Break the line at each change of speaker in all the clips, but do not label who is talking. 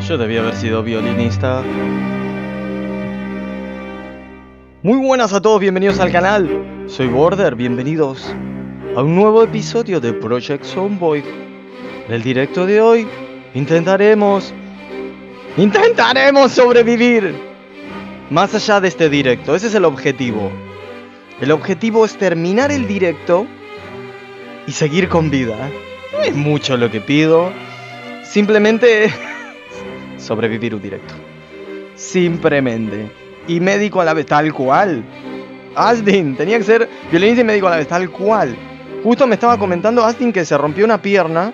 Yo debía haber sido violinista. Muy buenas a todos, bienvenidos al canal. Soy Border, bienvenidos a un nuevo episodio de Project Zomboid. En el directo de hoy intentaremos... ¡Intentaremos sobrevivir! más allá de este directo. Ese es el objetivo. El objetivo es terminar el directo y seguir con vida. es mucho lo que pido. Simplemente sobrevivir un directo. Simplemente. Y médico a la vez, tal cual. Asdin, tenía que ser violencia y médico a la vez, tal cual. Justo me estaba comentando Asdin que se rompió una pierna.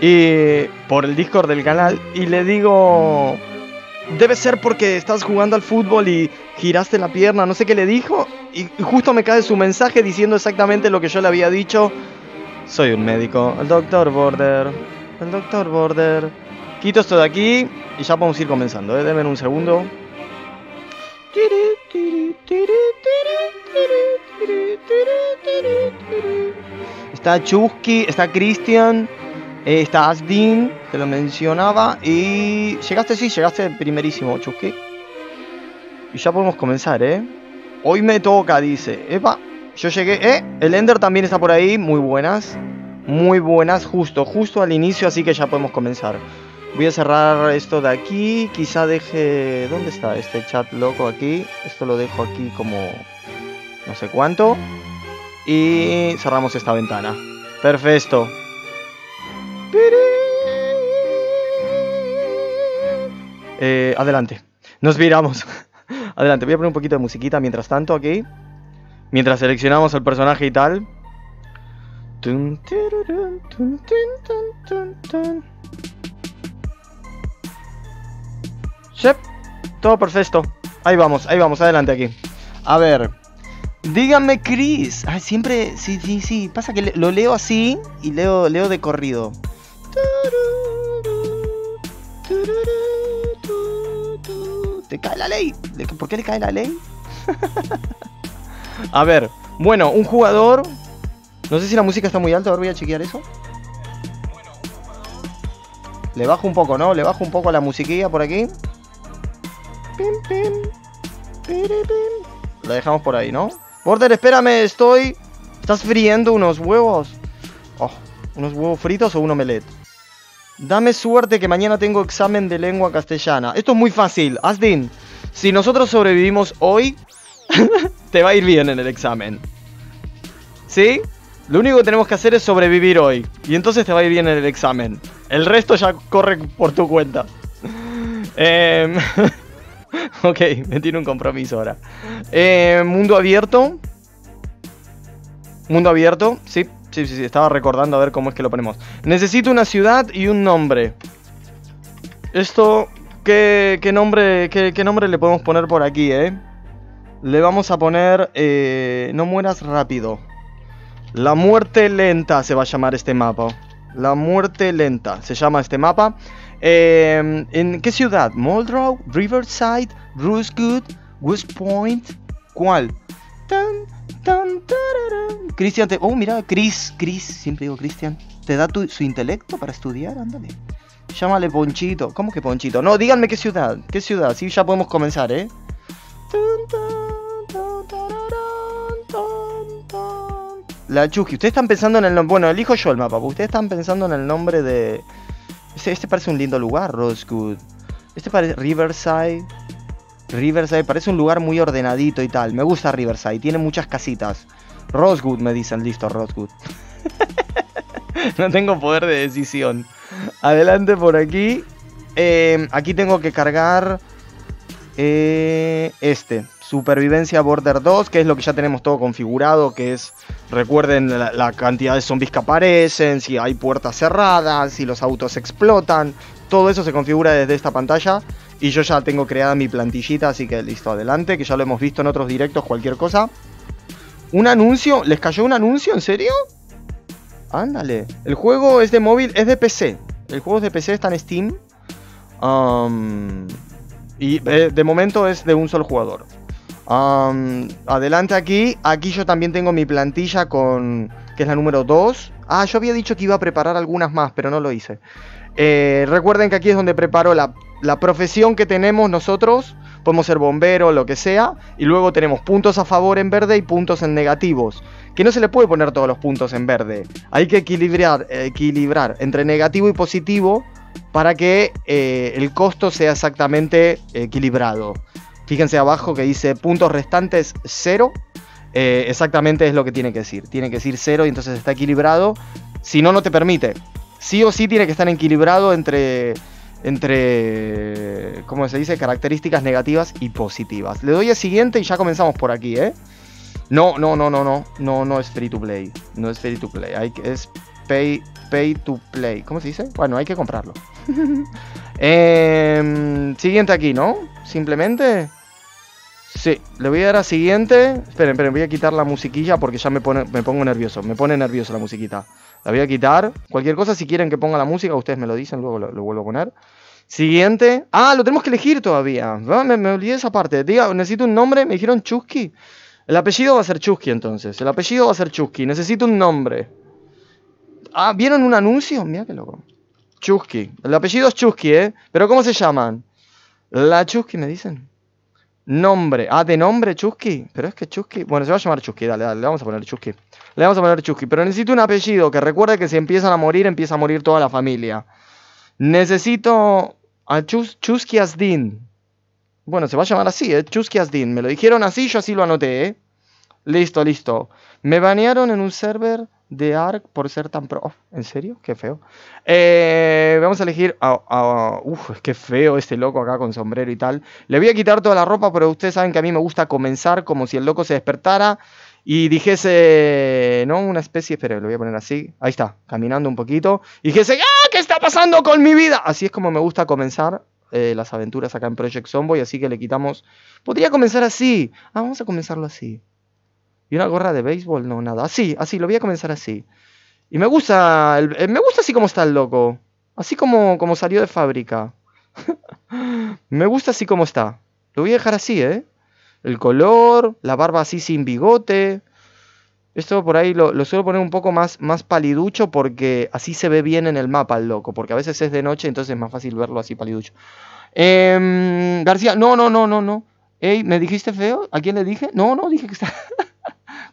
Y por el Discord del canal. Y le digo debe ser porque estás jugando al fútbol y giraste la pierna, no sé qué le dijo, y justo me cae su mensaje diciendo exactamente lo que yo le había dicho. Soy un médico, el doctor Border, el doctor Border. Quito esto de aquí y ya podemos ir comenzando, ¿eh? un segundo. Está Chusky, está Christian. Eh, está Asdin, te lo mencionaba. Y llegaste, sí, llegaste primerísimo, Chusque Y ya podemos comenzar, ¿eh? Hoy me toca, dice. Epa, yo llegué. ¡Eh! El Ender también está por ahí. Muy buenas. Muy buenas, justo, justo al inicio, así que ya podemos comenzar. Voy a cerrar esto de aquí. Quizá deje... ¿Dónde está este chat loco aquí? Esto lo dejo aquí como... No sé cuánto. Y cerramos esta ventana. Perfecto. Eh, adelante. Nos viramos. adelante, voy a poner un poquito de musiquita mientras tanto aquí. Mientras seleccionamos el personaje y tal. todo todo perfecto. Ahí vamos, ahí vamos, adelante aquí. A ver. díganme Chris. Ay, siempre, sí, sí, sí. Pasa que lo leo así y leo, leo de corrido. ¿Te cae la ley? ¿Por qué le cae la ley? a ver, bueno, un jugador. No sé si la música está muy alta, ahora voy a chequear eso. Le bajo un poco, ¿no? Le bajo un poco a la musiquilla por aquí. La dejamos por ahí, ¿no? Border, espérame, estoy... ¿Estás friendo unos huevos? Oh, ¿Unos huevos fritos o un omelette? Dame suerte que mañana tengo examen de lengua castellana. Esto es muy fácil. Asdin, si nosotros sobrevivimos hoy, te va a ir bien en el examen. ¿Sí? Lo único que tenemos que hacer es sobrevivir hoy. Y entonces te va a ir bien en el examen. El resto ya corre por tu cuenta. Em, ok, me tiene un compromiso ahora. Em, mundo abierto. Mundo abierto, sí. Sí, sí, sí, estaba recordando a ver cómo es que lo ponemos. Necesito una ciudad y un nombre. Esto, ¿qué, nombre, qué, nombre le podemos poner por aquí, eh? Le vamos a poner, eh, no mueras rápido. La muerte lenta se va a llamar este mapa. La muerte lenta se llama este mapa. Em, ¿En qué ciudad? Moldrow, Riverside, good West Point. ¿Cuál? Cristian, te... oh, mira, Chris, Chris, siempre digo Cristian, te da su intelecto para estudiar, ándale. Llámale Ponchito. ¿Cómo que Ponchito? No, díganme qué ciudad, qué ciudad, sí, ya podemos comenzar, ¿eh? La Chucky, ustedes están pensando en el nombre. Bueno, elijo yo el mapa, ustedes están pensando en el nombre de. Este, este parece un lindo lugar, Rosewood. Este parece Riverside. Riverside parece un lugar muy ordenadito y tal. Me gusta Riverside, tiene muchas casitas. Rosewood me dicen, listo, Rosewood. no tengo poder de decisión. Adelante por aquí. Eh, aquí tengo que cargar eh, este. Supervivencia Border 2, que es lo que ya tenemos todo configurado, que es, recuerden la, cantidad de zombies que aparecen, si hay puertas cerradas, si los autos explotan, todo eso se configura desde esta pantalla y yo ya tengo creada mi plantillita, así que listo, adelante, que ya lo hemos visto en otros directos, cualquier cosa. ¿Un anuncio? ¿Les cayó un anuncio? ¿En serio? Ándale. El juego es de móvil, es de PC. El juego es de PC, está en Steam. y eh, de, momento es de un solo jugador. adelante aquí. Aquí yo también tengo mi plantilla con... que es la número 2. Ah, yo había dicho que iba a preparar algunas más, pero no lo hice. Eh, recuerden que aquí es donde preparo la, profesión que tenemos nosotros. Podemos ser bombero, lo que sea. Y luego tenemos puntos a favor en verde y puntos en negativos. Que no se le puede poner todos los puntos en verde. Hay que equilibrar, equilibrar entre negativo y positivo para que eh, el costo sea exactamente equilibrado. Fíjense abajo que dice puntos restantes cero. Eh, exactamente es lo que tiene que decir. Tiene que decir cero y entonces está equilibrado. Si no, no te permite sí o sí tiene que estar equilibrado entre, entre, ¿cómo se dice?, características negativas y positivas. Le doy a siguiente y ya comenzamos por aquí, ¿eh? No, no, no, no, no, no, no es free to play, no es free to play, es pay, to play, ¿cómo se dice? Bueno, hay que comprarlo. Em, siguiente aquí, ¿no? Simplemente... Sí, le voy a dar a siguiente. Esperen, esperen, voy a quitar la musiquilla porque ya me, me pongo nervioso. Me pone nervioso la musiquita. La voy a quitar. Cualquier cosa, si quieren que ponga la música, ustedes me lo dicen, luego lo, vuelvo a poner. Siguiente. Ah, lo tenemos que elegir todavía. Ah, me, me olvidé esa parte. Diga, necesito un nombre. Me dijeron Chusky. El apellido va a ser Chusky entonces. El apellido va a ser Chusky. Necesito un nombre. Ah, ¿vieron un anuncio? Mira qué loco. Chusky. El apellido es Chusky, ¿eh? Pero ¿cómo se llaman? La Chusky, me dicen. Nombre. Ah, de nombre, Chusky. Pero es que Chusky. Bueno, se va a llamar Chusky. Dale, dale, le vamos a poner Chusky. Le vamos a poner Chusky. Pero necesito un apellido que recuerde que si empiezan a morir, empieza a morir toda la familia. Necesito a Chus, Chusky Asdin. Bueno, se va a llamar así, ¿eh? Chusky Asdin. Me lo dijeron así, yo así lo anoté, ¿eh? Listo, listo. Me banearon en un server de ARC por ser tan pro. Oh, ¿En serio? Qué feo. Eh, vamos a elegir. uf, qué feo este loco acá con sombrero y tal. Le voy a quitar toda la ropa, pero ustedes saben que a mí me gusta comenzar como si el loco se despertara y dijese. No, una especie. pero lo voy a poner así. Ahí está, caminando un poquito. Y dijese, ¡ah! ¿Qué está pasando con mi vida? Así es como me gusta comenzar. Eh, las aventuras acá en Project Zomboy, así que le quitamos. Podría comenzar así. Ah, vamos a comenzarlo así y una gorra de béisbol, no, nada. Así, así, lo voy a comenzar así. Y me gusta, eh, me gusta así como está el loco. Así como, como salió de fábrica. me gusta así como está. Lo voy a dejar así, ¿eh? El color, la barba así sin bigote. Esto por ahí lo, suelo poner un poco más, más paliducho porque así se ve bien en el mapa el loco. Porque a veces es de noche, entonces es más fácil verlo así paliducho. Em, García, no, no, no, no, no. Ey, ¿me dijiste feo? ¿A quién le dije? No, no, dije que está...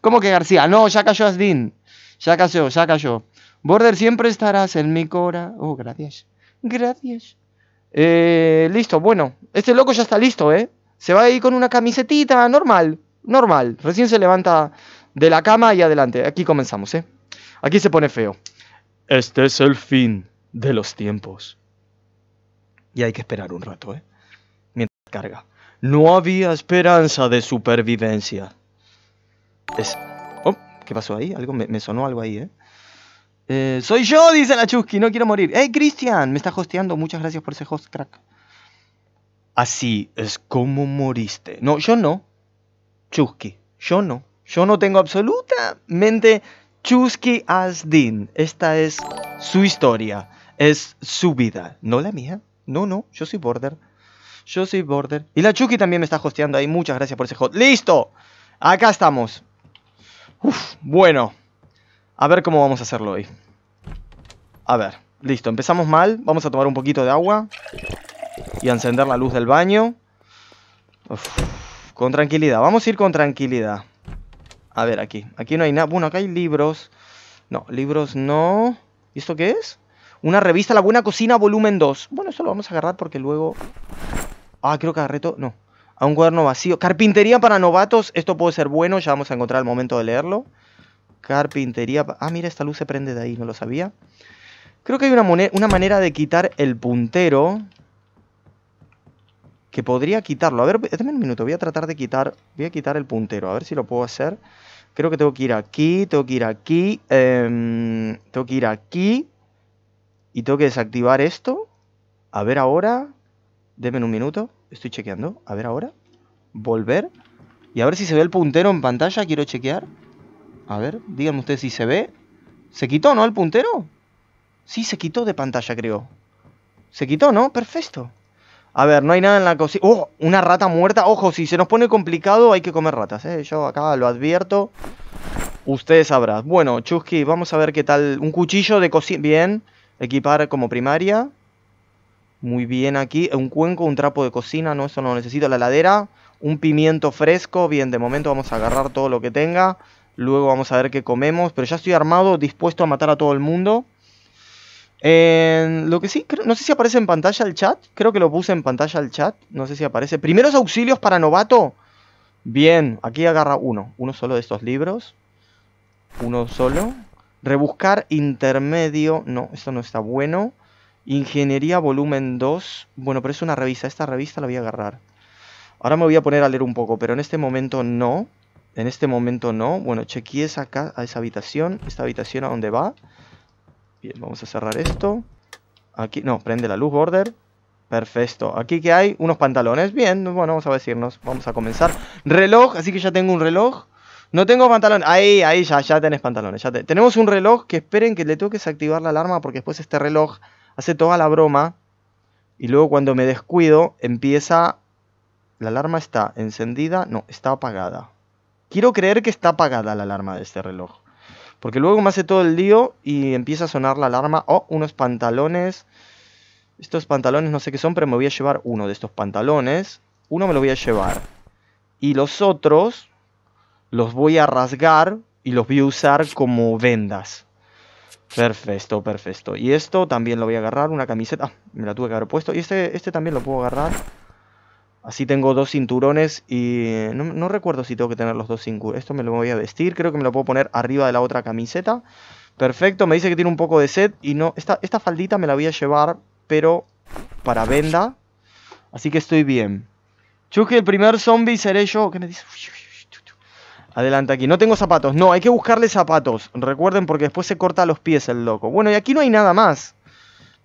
¿Cómo que García? No, ya cayó Asdin. Ya cayó, ya cayó. Border, siempre estarás en mi cora. Oh, gracias. Gracias. Eh, listo, bueno. Este loco ya está listo, ¿eh? Se va a ir con una camisetita normal. Normal. Recién se levanta de la cama y adelante. Aquí comenzamos, ¿eh? Aquí se pone feo. Este es el fin de los tiempos. Y hay que esperar un rato, ¿eh? Mientras carga. No había esperanza de supervivencia. Es... Oh, ¿qué pasó ahí? Algo me, sonó algo ahí, ¿eh? ¿eh? Soy yo, dice la Chusky, no quiero morir. ¡Hey, Cristian! Me está hosteando, muchas gracias por ese host, crack. Así es como moriste. No, yo no. Chusky, yo no. Yo no tengo absolutamente Chusky Dean Esta es su historia, es su vida, no la mía. No, no, yo soy border. Yo soy border. Y la Chusky también me está hosteando ahí. Muchas gracias por ese host ¡Listo! Acá estamos. Uf, bueno. A ver cómo vamos a hacerlo hoy. A ver, listo, empezamos mal. Vamos a tomar un poquito de agua. Y a encender la luz del baño. con tranquilidad, vamos a ir con tranquilidad. A ver, aquí. Aquí no hay nada. Bueno, acá hay libros. No, libros no. ¿Y esto qué es? Una revista La Buena Cocina, volumen 2. Bueno, esto lo vamos a agarrar porque luego... Ah, creo que agarré todo... No, a un cuaderno vacío. Carpintería para novatos. Esto puede ser bueno. Ya vamos a encontrar el momento de leerlo. Carpintería. Ah, mira, esta luz se prende de ahí. No lo sabía. Creo que hay una, manera de quitar el puntero. Que podría quitarlo. A ver, déjame un minuto. Voy a tratar de quitar. Voy a quitar el puntero. A ver si lo puedo hacer. Creo que tengo que ir aquí. Tengo que ir aquí. Em, tengo que ir aquí. Y tengo que desactivar esto. A ver ahora. Denme un minuto. Estoy chequeando. A ver ahora. Volver. Y a ver si se ve el puntero en pantalla. Quiero chequear. A ver, díganme ustedes si se ve. ¿Se quitó, no, el puntero? Sí, se quitó de pantalla, creo. Se quitó, ¿no? Perfecto. A ver, no hay nada en la cocina. ¡Oh! Una rata muerta. Ojo, si se nos pone complicado hay que comer ratas, ¿eh? Yo acá lo advierto. Ustedes sabrán. Bueno, Chusky, vamos a ver qué tal. Un cuchillo de cocina. Bien. Equipar como primaria. Muy bien aquí. Un cuenco, un trapo de cocina, no, eso no lo necesito. La heladera, un pimiento fresco. Bien, de momento vamos a agarrar todo lo que tenga. Luego vamos a ver qué comemos. Pero ya estoy armado, dispuesto a matar a todo el mundo. lo que sí, no sé si aparece en pantalla el chat. Creo que lo puse en pantalla el chat. No sé si aparece. Primeros auxilios para novato. Bien, aquí agarra uno. Uno solo de estos libros. Uno solo. Rebuscar intermedio. No, esto no está bueno. Ingeniería volumen 2. Bueno, pero es una revista. Esta revista la voy a agarrar. Ahora me voy a poner a leer un poco, pero en este momento no. En este momento no. Bueno, chequeé esa, a esa habitación. Esta habitación a dónde va. Bien, vamos a cerrar esto. Aquí, no, prende la luz, border. Perfecto. Aquí que hay unos pantalones. Bien, bueno, vamos a decirnos. Vamos a comenzar. Reloj, así que ya tengo un reloj. No tengo pantalón Ahí, ahí, ya, ya tenés pantalones. Tenemos un reloj que esperen que le toques activar la alarma porque después este reloj hace toda la broma y luego cuando me descuido empieza... La alarma está encendida, no, está apagada. Quiero creer que está apagada la alarma de este reloj. Porque luego me hace todo el lío y empieza a sonar la alarma. Oh, unos pantalones. Estos pantalones no sé qué son, pero me voy a llevar uno de estos pantalones. Uno me lo voy a llevar. Y los otros los voy a rasgar y los voy a usar como vendas. Perfecto, perfecto. Y esto también lo voy a agarrar, una camiseta. Ah, me la tuve que haber puesto. Y este, este también lo puedo agarrar. Así tengo dos cinturones y... No, recuerdo si tengo que tener los dos cinturones. Esto me lo voy a vestir. Creo que me lo puedo poner arriba de la otra camiseta. Perfecto, me dice que tiene un poco de sed y no... Esta, esta faldita me la voy a llevar, pero para venda. Así que estoy bien. ¿Chuque el primer zombie seré yo. ¿Qué me dice? Adelante aquí. No tengo zapatos. No, hay que buscarle zapatos. Recuerden porque después se corta los pies el loco. Bueno, y aquí no hay nada más.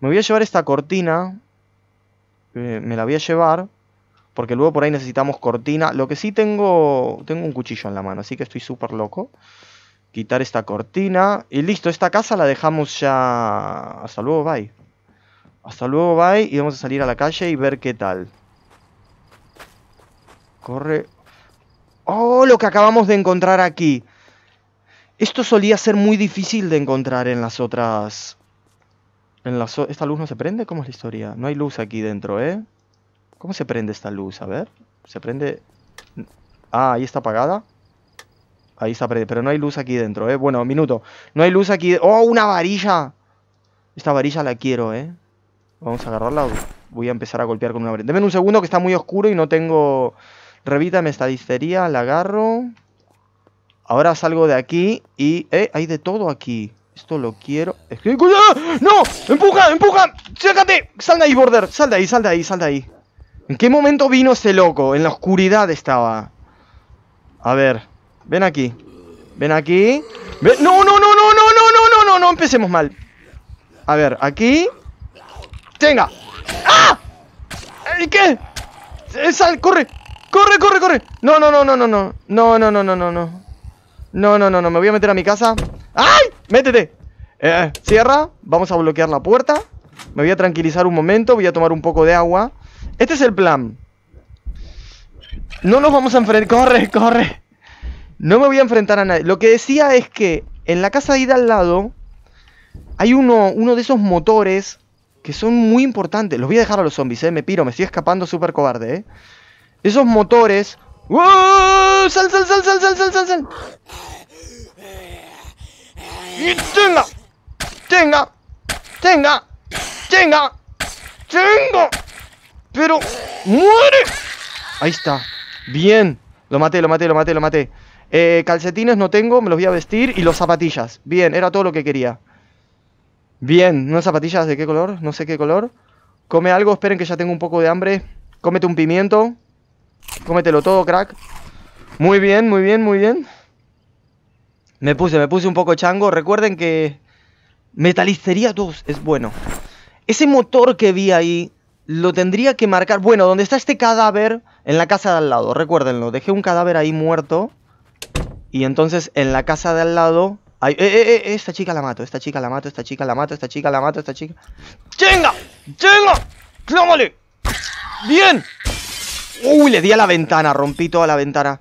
Me voy a llevar esta cortina. Eh, me la voy a llevar. Porque luego por ahí necesitamos cortina. Lo que sí tengo... Tengo un cuchillo en la mano, así que estoy súper loco. Quitar esta cortina. Y listo, esta casa la dejamos ya... Hasta luego, bye. Hasta luego, bye. Y vamos a salir a la calle y ver qué tal. Corre Oh, lo que acabamos de encontrar aquí. Esto solía ser muy difícil de encontrar en las otras... En las ¿Esta luz no se prende? ¿Cómo es la historia? No hay luz aquí dentro, ¿eh? ¿Cómo se prende esta luz? A ver. Se prende... Ah, ahí está apagada. Ahí está prende, Pero no hay luz aquí dentro, ¿eh? Bueno, minuto. No hay luz aquí... ¡Oh, una varilla! Esta varilla la quiero, ¿eh? Vamos a agarrarla. Voy a empezar a golpear con una varilla. Deme un segundo que está muy oscuro y no tengo... Revítame esta distería, la agarro. Ahora salgo de aquí y... ¡Eh! Hay de todo aquí. Esto lo quiero... Es que... ¡No! ¡Empuja! ¡Empuja! ¡Sácate! ¡Sal de ahí, Border! ¡Sal de ahí, sal de ahí, sal de ahí! ¿En qué momento vino ese loco? En la oscuridad estaba. A ver. Ven aquí. Ven aquí. ¡No, no, no, no, no, no, no, no, no! No empecemos mal. A ver, aquí... ¡Tenga! ¡Ah! ¿Qué? Eh, ¡Sal! ¡Corre! ¡Corre, corre, corre! No, no, no, no, no, no. No, no, no, no, no, no. No, no, no, no. Me voy a meter a mi casa. ¡Ay! ¡Métete! Eh, eh, cierra. Vamos a bloquear la puerta. Me voy a tranquilizar un momento. Voy a tomar un poco de agua. Este es el plan. No nos vamos a enfrentar. ¡Corre, corre! No me voy a enfrentar a nadie. Lo que decía es que en la casa de al lado hay uno, uno de esos motores que son muy importantes. Los voy a dejar a los zombies, ¿eh? Me piro, me estoy escapando súper cobarde, ¿eh? Esos motores... ¡Sal, sal, sal, sal, sal, sal, sal, sal! Y ¡Tenga! ¡Tenga! ¡Tenga! ¡Tenga! ¡Tenga! ¡Pero! ¡Muere! Ahí está. Bien. Lo maté, lo maté, lo maté, lo maté. Eh, calcetines no tengo, me los voy a vestir. Y los zapatillas. Bien, era todo lo que quería. Bien, unas zapatillas de qué color, no sé qué color. Come algo, esperen que ya tengo un poco de hambre. Cómete un pimiento. Cómetelo todo, crack. Muy bien, muy bien, muy bien. Me puse, me puse un poco chango. Recuerden que Metalistería 2 es bueno. Ese motor que vi ahí lo tendría que marcar. Bueno, donde está este cadáver, en la casa de al lado, recuérdenlo. Dejé un cadáver ahí muerto. Y entonces en la casa de al lado... Hay... Eh, eh, eh, esta chica la mato, esta chica la mato, esta chica la mato, esta chica la mato, esta chica... ¡Chinga! ¡Chinga! ¡Clámale! ¡Bien! ¡Uy! Le di a la ventana, rompí toda la ventana.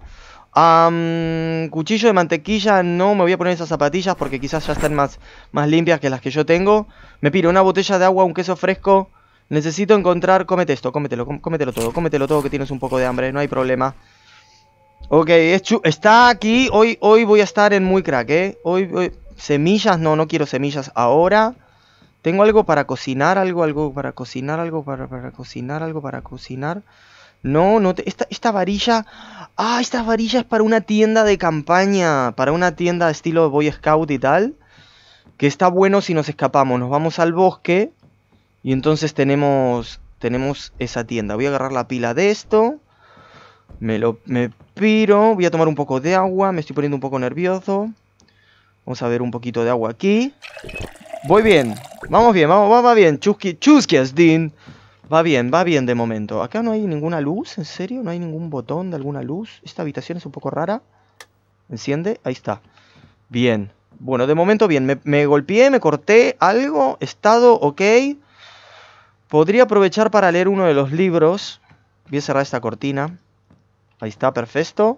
cuchillo de mantequilla, no me voy a poner esas zapatillas porque quizás ya están más, más limpias que las que yo tengo. Me piro una botella de agua, un queso fresco. Necesito encontrar... Cómete esto, cómetelo, cómetelo todo, cómetelo todo que tienes un poco de hambre, no hay problema. Ok, está aquí. Hoy, hoy voy a estar en muy crack, ¿eh? Hoy, hoy... Semillas, no, no quiero semillas ahora. Tengo algo para cocinar, algo, algo para cocinar, algo para, para cocinar, algo para cocinar. No, no Esta, varilla... Ah, estas varillas es para una tienda de campaña. Para una tienda de estilo Boy Scout y tal. Que está bueno si nos escapamos. Nos vamos al bosque. Y entonces tenemos... Tenemos esa tienda. Voy a agarrar la pila de esto. Me lo... Me piro. Voy a tomar un poco de agua. Me estoy poniendo un poco nervioso. Vamos a ver un poquito de agua aquí. Voy bien. Vamos bien. Vamos, va, bien. Chuski, din. Dean Va bien, va bien de momento. Acá no hay ninguna luz, ¿en serio? ¿No hay ningún botón de alguna luz? Esta habitación es un poco rara. ¿Enciende? Ahí está. Bien. Bueno, de momento bien. Me, golpeé, me corté algo. Estado, ok. Podría aprovechar para leer uno de los libros. Voy a cerrar esta cortina. Ahí está, perfecto.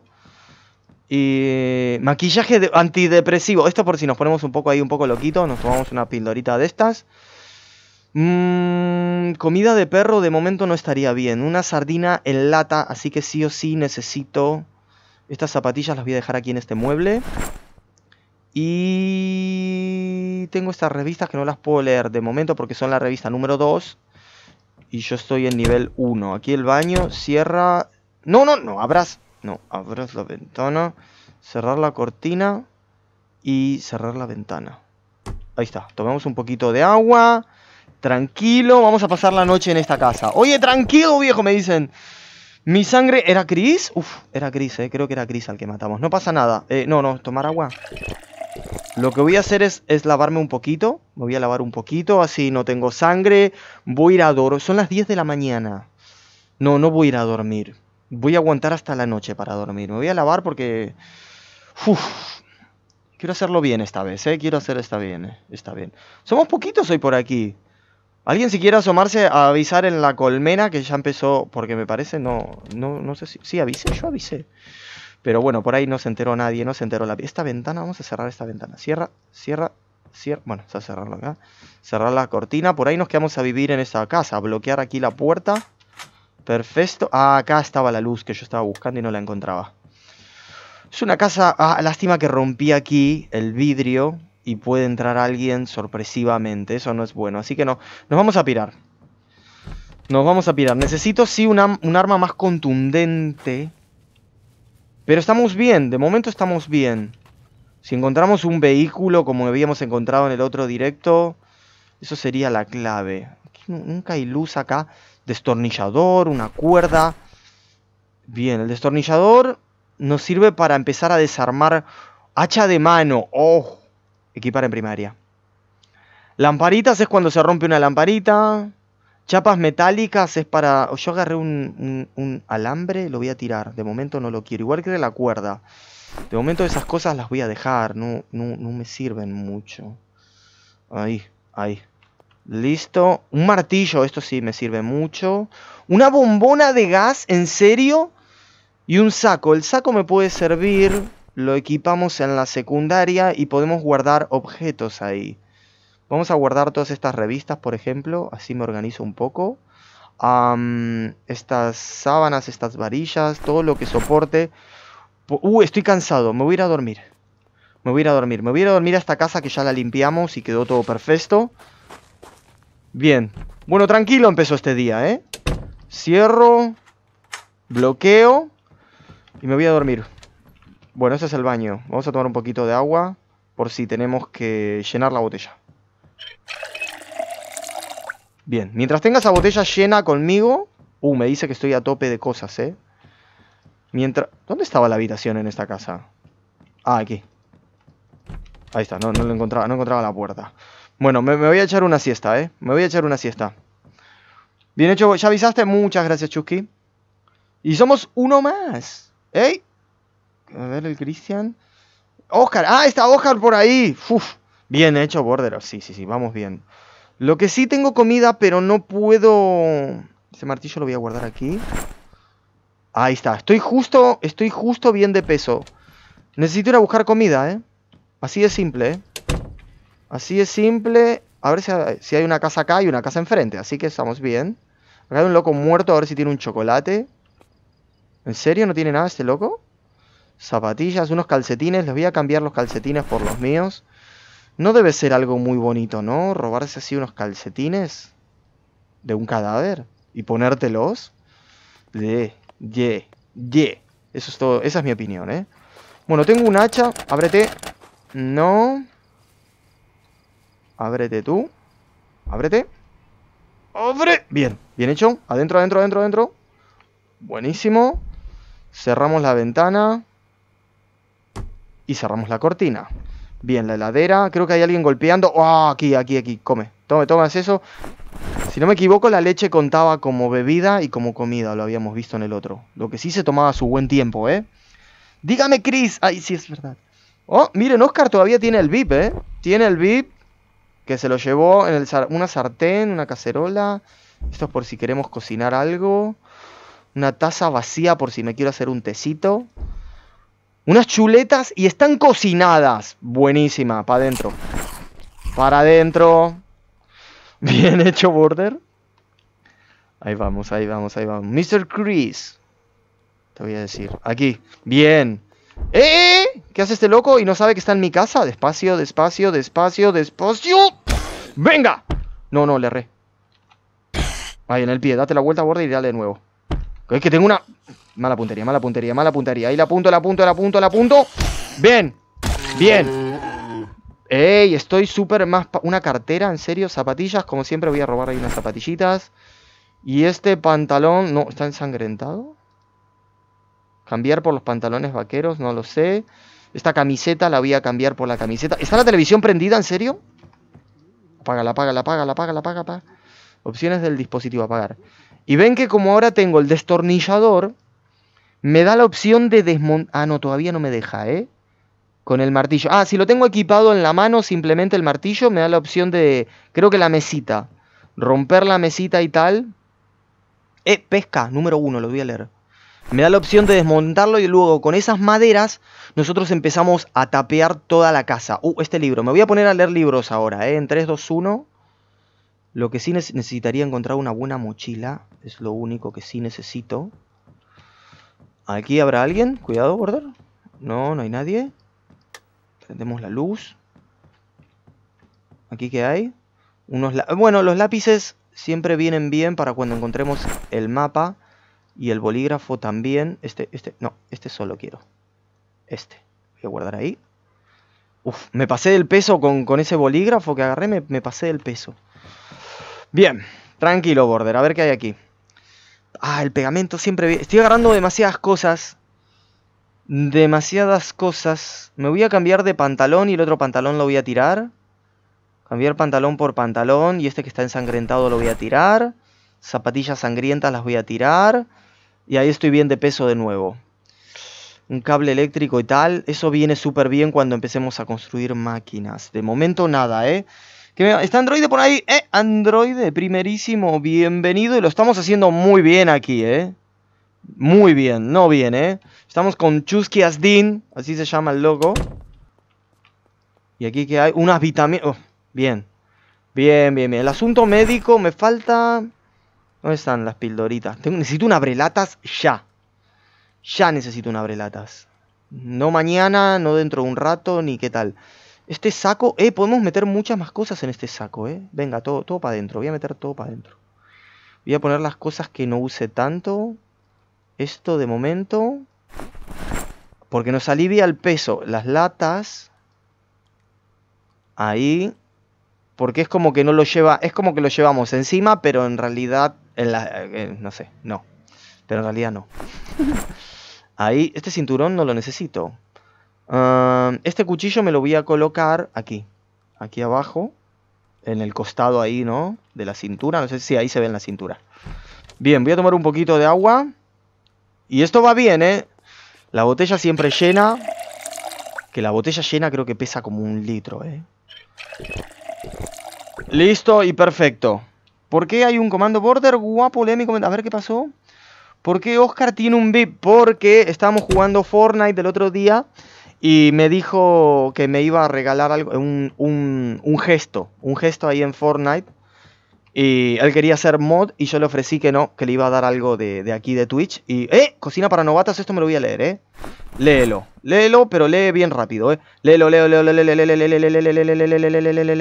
Y maquillaje antidepresivo. Esto por si nos ponemos un poco ahí, un poco loquito. Nos tomamos una pildorita de estas. Mmm, comida de perro de momento no estaría bien. Una sardina en lata, así que sí o sí necesito... Estas zapatillas las voy a dejar aquí en este mueble. Y... Tengo estas revistas que no las puedo leer de momento porque son la revista número 2. Y yo estoy en nivel 1. Aquí el baño, cierra... No, no, no, abras... No, abras la ventana, cerrar la cortina y cerrar la ventana. Ahí está, tomamos un poquito de agua... Tranquilo, vamos a pasar la noche en esta casa. Oye, tranquilo, viejo, me dicen. Mi sangre era gris. Uf, era gris, eh. Creo que era gris al que matamos. No pasa nada. Eh, no, no, tomar agua. Lo que voy a hacer es, lavarme un poquito. Me voy a lavar un poquito, así no tengo sangre. Voy a ir a dormir. Son las 10 de la mañana. No, no voy a ir a dormir. Voy a aguantar hasta la noche para dormir. Me voy a lavar porque... Uf. Quiero hacerlo bien esta vez, ¿eh? Quiero hacer esta bien, ¿eh? Está bien. Somos poquitos hoy por aquí. Alguien si quiere asomarse a avisar en la colmena que ya empezó, porque me parece, no, no, sé si... Sí, avisé, yo avisé. Pero bueno, por ahí no se enteró nadie, no se enteró la... Esta ventana, vamos a cerrar esta ventana. Cierra, cierra, cierra... Bueno, se a cerrarlo acá. Cerrar la cortina, por ahí nos quedamos a vivir en esta casa. Bloquear aquí la puerta. Perfecto. Ah, acá estaba la luz que yo estaba buscando y no la encontraba. Es una casa... Ah, lástima que rompí aquí el vidrio y puede entrar alguien sorpresivamente. Eso no es bueno. Así que no, nos vamos a pirar. Nos vamos a pirar. Necesito, sí, una, un arma más contundente. Pero estamos bien, de momento estamos bien. Si encontramos un vehículo como habíamos encontrado en el otro directo, eso sería la clave. nunca hay luz acá. Destornillador, una cuerda. Bien, el destornillador nos sirve para empezar a desarmar hacha de mano. ¡Ojo! Equipar en primaria. Lamparitas es cuando se rompe una lamparita. Chapas metálicas es para... Yo agarré un, alambre, lo voy a tirar. De momento no lo quiero. Igual que la cuerda. De momento esas cosas las voy a dejar. No, no, no me sirven mucho. Ahí, ahí. Listo. Un martillo, esto sí me sirve mucho. Una bombona de gas, ¿en serio? Y un saco. El saco me puede servir lo equipamos en la secundaria y podemos guardar objetos ahí. Vamos a guardar todas estas revistas, por ejemplo, así me organizo un poco. estas sábanas, estas varillas, todo lo que soporte. Uh, estoy cansado, me voy a ir a dormir. Me voy a ir a dormir, me voy a ir a dormir a esta casa que ya la limpiamos y quedó todo perfecto. Bien. Bueno, tranquilo empezó este día, ¿eh? Cierro, bloqueo y me voy a dormir. Bueno, ese es el baño. Vamos a tomar un poquito de agua por si tenemos que llenar la botella. Bien, mientras tenga esa botella llena conmigo... Uh, me dice que estoy a tope de cosas, ¿eh? Mientras... ¿Dónde estaba la habitación en esta casa? Ah, aquí. Ahí está, no, lo encontraba, no encontraba la puerta. Bueno, me, voy a echar una siesta, ¿eh? Me voy a echar una siesta. Bien hecho, ¿ya avisaste? Muchas gracias, Chusky. Y somos uno más. ¿Eh? A ver, el Cristian. Oscar, ah, está Oscar por ahí. Uf, bien hecho, Border. Sí, sí, sí, vamos bien. Lo que sí tengo comida, pero no puedo... Ese martillo lo voy a guardar aquí. Ahí está. Estoy justo, estoy justo bien de peso. Necesito ir a buscar comida, ¿eh? Así es simple, ¿eh? Así es simple. A ver si, si hay una casa acá y una casa enfrente. Así que estamos bien. Acá hay un loco muerto. A ver si tiene un chocolate. ¿En serio no tiene nada este loco? zapatillas, unos calcetines. Les voy a cambiar los calcetines por los míos. No debe ser algo muy bonito, ¿no? Robarse así unos calcetines de un cadáver y ponértelos. De, ye, ye. Eso es todo, esa es mi opinión, ¿eh? Bueno, tengo un hacha, ábrete. No. Ábrete tú. Ábrete. ¡Abre! Bien, bien hecho. Adentro, adentro, adentro, adentro. Buenísimo. Cerramos la ventana y cerramos la cortina. Bien, la heladera. Creo que hay alguien golpeando. Oh, aquí, aquí, aquí. Come. Tome, tomas eso. Si no me equivoco, la leche contaba como bebida y como comida. Lo habíamos visto en el otro. Lo que sí se tomaba su buen tiempo, ¿eh? Dígame, Chris. Ay, sí, es verdad. Oh, miren, Oscar todavía tiene el VIP, ¿eh? Tiene el VIP que se lo llevó en el una sartén, una cacerola. Esto es por si queremos cocinar algo. Una taza vacía por si me quiero hacer un tecito. Unas chuletas y están cocinadas. Buenísima, para adentro. Para adentro. Bien hecho, Border. Ahí vamos, ahí vamos, ahí vamos. Mr. Chris. Te voy a decir. Aquí. Bien. ¡Eh, eh, ¡Eh! ¿Qué hace este loco? Y no sabe que está en mi casa. Despacio, despacio, despacio, despacio. ¡Venga! No, no, le erré. Ahí en el pie. Date la vuelta, Border, y dale de nuevo. Es que tengo una... Mala puntería, mala puntería, mala puntería. Ahí la apunto, la apunto, la apunto, la apunto. Bien, bien. Ey, estoy súper más... Una cartera, en serio, zapatillas. Como siempre voy a robar ahí unas zapatillitas. Y este pantalón... No, ¿está ensangrentado? Cambiar por los pantalones vaqueros, no lo sé. Esta camiseta la voy a cambiar por la camiseta. ¿Está la televisión prendida, en serio? Apágala, apágala, apágala, apágala, apágala. Opciones del dispositivo, apagar. Y ven que como ahora tengo el destornillador, me da la opción de desmontar... Ah, no, todavía no me deja, ¿eh? Con el martillo. Ah, si lo tengo equipado en la mano, simplemente el martillo me da la opción de... Creo que la mesita. Romper la mesita y tal. Eh, pesca, número uno, lo voy a leer. Me da la opción de desmontarlo y luego con esas maderas nosotros empezamos a tapear toda la casa. Uh, este libro. Me voy a poner a leer libros ahora, ¿eh? En 3, 2, 1. Lo que sí necesitaría encontrar una buena mochila. Es lo único que sí necesito. ¿Aquí habrá alguien? Cuidado, guardar No, no hay nadie. Prendemos la luz. ¿Aquí qué hay? Unos bueno, los lápices siempre vienen bien para cuando encontremos el mapa. Y el bolígrafo también. Este, este, no, este solo quiero. Este. Voy a guardar ahí. Uf, me pasé del peso con, ese bolígrafo que agarré, me, me pasé del peso. Bien, tranquilo, Border. A ver qué hay aquí. Ah, el pegamento siempre... Estoy agarrando demasiadas cosas. Demasiadas cosas. Me voy a cambiar de pantalón y el otro pantalón lo voy a tirar. Cambiar pantalón por pantalón. Y este que está ensangrentado lo voy a tirar. Zapatillas sangrientas las voy a tirar. Y ahí estoy bien de peso de nuevo. Un cable eléctrico y tal. Eso viene súper bien cuando empecemos a construir máquinas. De momento nada, ¿eh? Está Android por ahí. Eh, Android, primerísimo, bienvenido. Y lo estamos haciendo muy bien aquí, eh. Muy bien, no bien, eh. Estamos con Chusky Asdin, así se llama el logo Y aquí que hay unas vitaminas. Oh, bien. Bien, bien, bien. El asunto médico me falta... ¿Dónde están las pildoritas? necesito una brelatas ya. Ya necesito una abrelatas No mañana, no dentro de un rato, ni qué tal. Este saco, eh, podemos meter muchas más cosas en este saco, eh. Venga, todo, todo para adentro, voy a meter todo para adentro. Voy a poner las cosas que no use tanto. Esto de momento. Porque nos alivia el peso. Las latas. Ahí. Porque es como que no lo lleva. Es como que lo llevamos encima, pero en realidad. En la, eh, no sé, no. Pero en realidad no. Ahí. Este cinturón no lo necesito este cuchillo me lo voy a colocar aquí. Aquí abajo. En el costado ahí, ¿no? De la cintura. No sé si ahí se ve en la cintura. Bien, voy a tomar un poquito de agua. Y esto va bien, ¿eh? La botella siempre llena. Que la botella llena creo que pesa como un litro, ¿eh? Listo y perfecto. ¿Por qué hay un comando border? Guapo, polémico? A ver qué pasó. ¿Por qué Oscar tiene un VIP? Porque estábamos jugando Fortnite el otro día y me dijo que me iba a regalar algo, un, un, gesto, un gesto ahí en Fortnite. Y él quería hacer mod y yo le ofrecí que no, que le iba a dar algo de, aquí de Twitch. Y, ¡eh! Cocina para novatas, esto me lo voy a leer, ¿eh? Léelo, léelo, pero lee bien rápido, ¿eh? Léelo, léelo, léelo, léelo, léelo, léelo, léelo,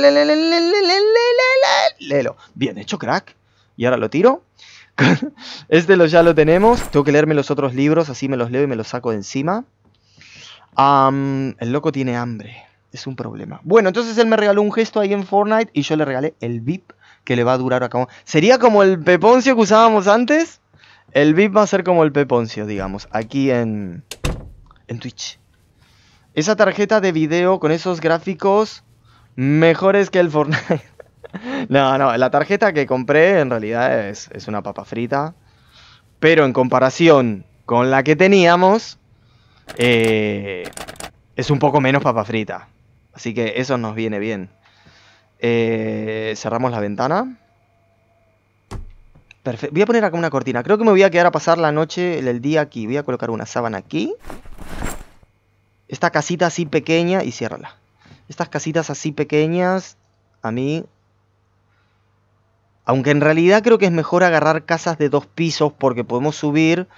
léelo, léelo, léelo, bien hecho, crack. Y ahora lo tiro. este lo, ya lo tenemos. Tengo que leerme los otros libros, así me los leo y me los saco de encima. el loco tiene hambre. Es un problema. Bueno, entonces él me regaló un gesto ahí en Fortnite y yo le regalé el VIP que le va a durar acá. Sería como el peponcio que usábamos antes. El VIP va a ser como el peponcio, digamos, aquí en, en Twitch. Esa tarjeta de video con esos gráficos mejores que el Fortnite. No, no, la tarjeta que compré en realidad es, una papa frita. Pero en comparación con la que teníamos, eh, es un poco menos papa frita. Así que eso nos viene bien. Eh, cerramos la ventana. Perfecto. Voy a poner acá una cortina. Creo que me voy a quedar a pasar la noche, el día aquí. Voy a colocar una sábana aquí. Esta casita así pequeña y ciérrala. Estas casitas así pequeñas a mí aunque en realidad creo que es mejor agarrar casas de dos pisos porque podemos subir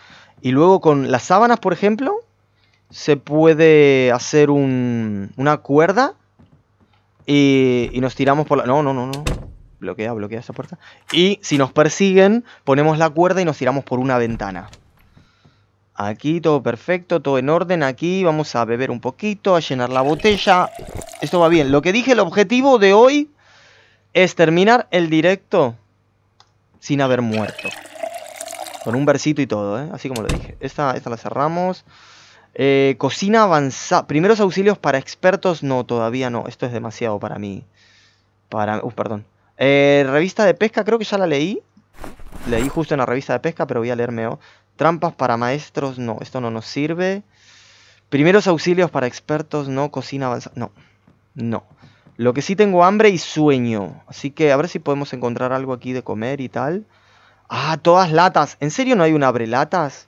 y luego con las sábanas, por ejemplo, se puede hacer una cuerda y, y nos tiramos por la... No, no, no, no. Bloquea, bloquea esa puerta. Y si nos persiguen, ponemos la cuerda y nos tiramos por una ventana. Aquí todo perfecto, todo en orden. Aquí vamos a beber un poquito, a llenar la botella. Esto va bien. Lo que dije, el objetivo de hoy es terminar el directo sin haber muerto. Con un versito y todo, ¿eh? Así como lo dije. Esta, esta la cerramos. Eh, cocina avanzada. Primeros auxilios para expertos. No, todavía no. Esto es demasiado para mí. Para... Uh, perdón. Eh, revista de pesca, creo que ya la leí. Leí justo en la revista de pesca, pero voy a leerme. Trampas para maestros, no. Esto no nos sirve. Primeros auxilios para expertos, no. Cocina avanzada, no. No. Lo que sí tengo hambre y sueño. Así que a ver si podemos encontrar algo aquí de comer y tal. Ah, todas latas. ¿En serio no hay un abrelatas?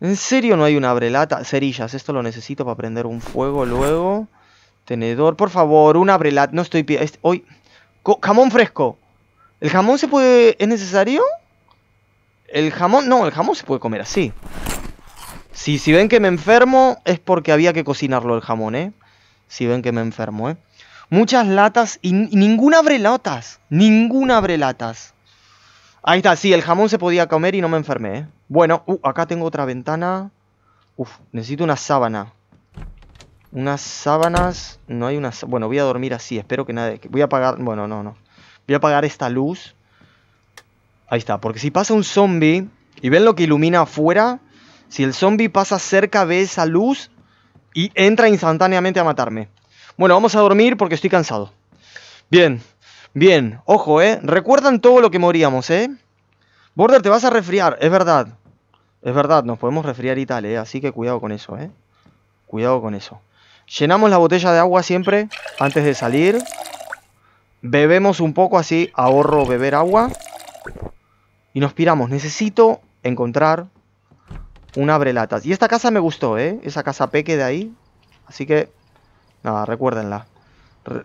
¿En serio no hay un abrelata? Cerillas, esto lo necesito para prender un fuego luego. Tenedor, por favor, un abrelata. No estoy... Este, hoy... Jamón fresco. ¿El jamón se puede... ¿Es necesario? El jamón... No, el jamón se puede comer así. Si, si ven que me enfermo, es porque había que cocinarlo el jamón, ¿eh? Si ven que me enfermo, ¿eh? Muchas latas y, ninguna abre latas. Ninguna abre latas. Ahí está, sí, el jamón se podía comer y no me enfermé. ¿eh? Bueno, uh, acá tengo otra ventana. Uf, necesito una sábana. Unas sábanas... No hay unas... Bueno, voy a dormir así, espero que nadie... Voy a apagar... Bueno, no, no. Voy a apagar esta luz. Ahí está, porque si pasa un zombie... Y ven lo que ilumina afuera. Si el zombie pasa cerca de esa luz... Y entra instantáneamente a matarme. Bueno, vamos a dormir porque estoy cansado. Bien, bien. Ojo, ¿eh? Recuerdan todo lo que moríamos, ¿eh? Border, te vas a resfriar, es verdad. Es verdad, nos podemos resfriar y tal, ¿eh? Así que cuidado con eso, ¿eh? Cuidado con eso. Llenamos la botella de agua siempre antes de salir. Bebemos un poco, así ahorro beber agua. Y nos piramos. Necesito encontrar un abrelatas. Y esta casa me gustó, ¿eh? Esa casa peque de ahí. Así que Nada, recuérdenla.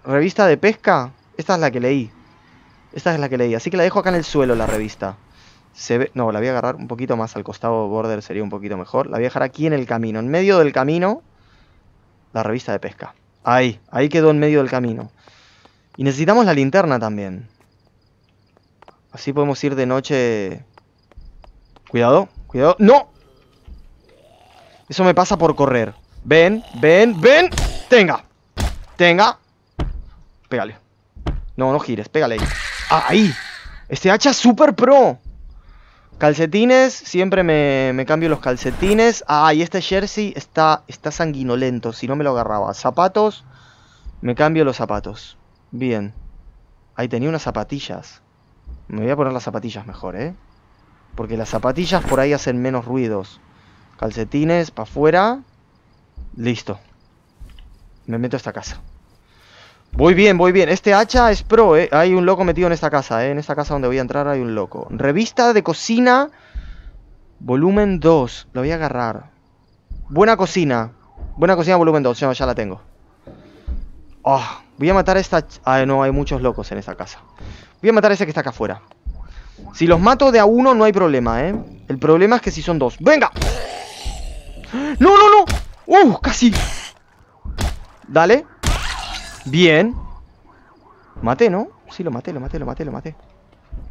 revista de pesca. Esta es la que leí. Esta es la que leí. Así que la dejo acá en el suelo, la revista. Se ve... No, la voy a agarrar un poquito más al costado border, sería un poquito mejor. La voy a dejar aquí en el camino. En medio del camino, la revista de pesca. Ahí, ahí quedó en medio del camino. Y necesitamos la linterna también. Así podemos ir de noche... Cuidado, cuidado. ¡No! Eso me pasa por correr. Ven, ven, ven. Tenga. Tenga. Pégale. No, no gires, pégale ahí. Ah, ¡Ahí! Este hacha super pro. Calcetines, siempre me, cambio los calcetines. Ah, y este jersey está, está sanguinolento, si no me lo agarraba. Zapatos, me cambio los zapatos. Bien. Ahí tenía unas zapatillas. Me voy a poner las zapatillas mejor, ¿eh? Porque las zapatillas por ahí hacen menos ruidos. Calcetines para afuera. Listo. Me meto a esta casa. Voy bien, voy bien. Este hacha es pro, ¿eh? Hay un loco metido en esta casa, ¿eh? En esta casa donde voy a entrar hay un loco. Revista de cocina, volumen 2. Lo voy a agarrar. Buena cocina. Buena cocina, volumen 2. Ya, la tengo. Ah, voy a matar a esta... Ah, no, hay muchos locos en esta casa. Voy a matar a ese que está acá afuera. Si los mato de a uno no hay problema, ¿eh? El problema es que si son dos. ¡Venga! ¡No, no, no! ¡Uh! Casi. Dale. Bien. Maté, ¿no? Sí, lo maté, lo maté, lo maté, lo maté.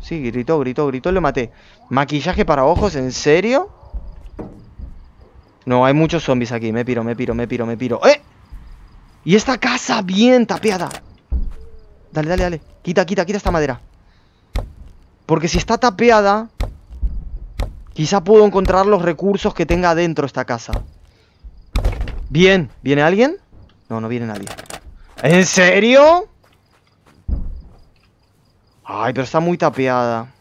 Sí, gritó, gritó, gritó, lo maté. Maquillaje para ojos, ¿en serio? No, hay muchos zombies aquí. Me piro, me piro, me piro, me piro. ¡Eh! Y esta casa bien tapeada Dale, dale, dale. Quita, quita, quita esta madera. Porque si está tapeada, quizá puedo encontrar los recursos que tenga dentro esta casa. Bien, ¿viene alguien? No, no viene nadie. ¿En serio? Ay, pero está muy tapeada.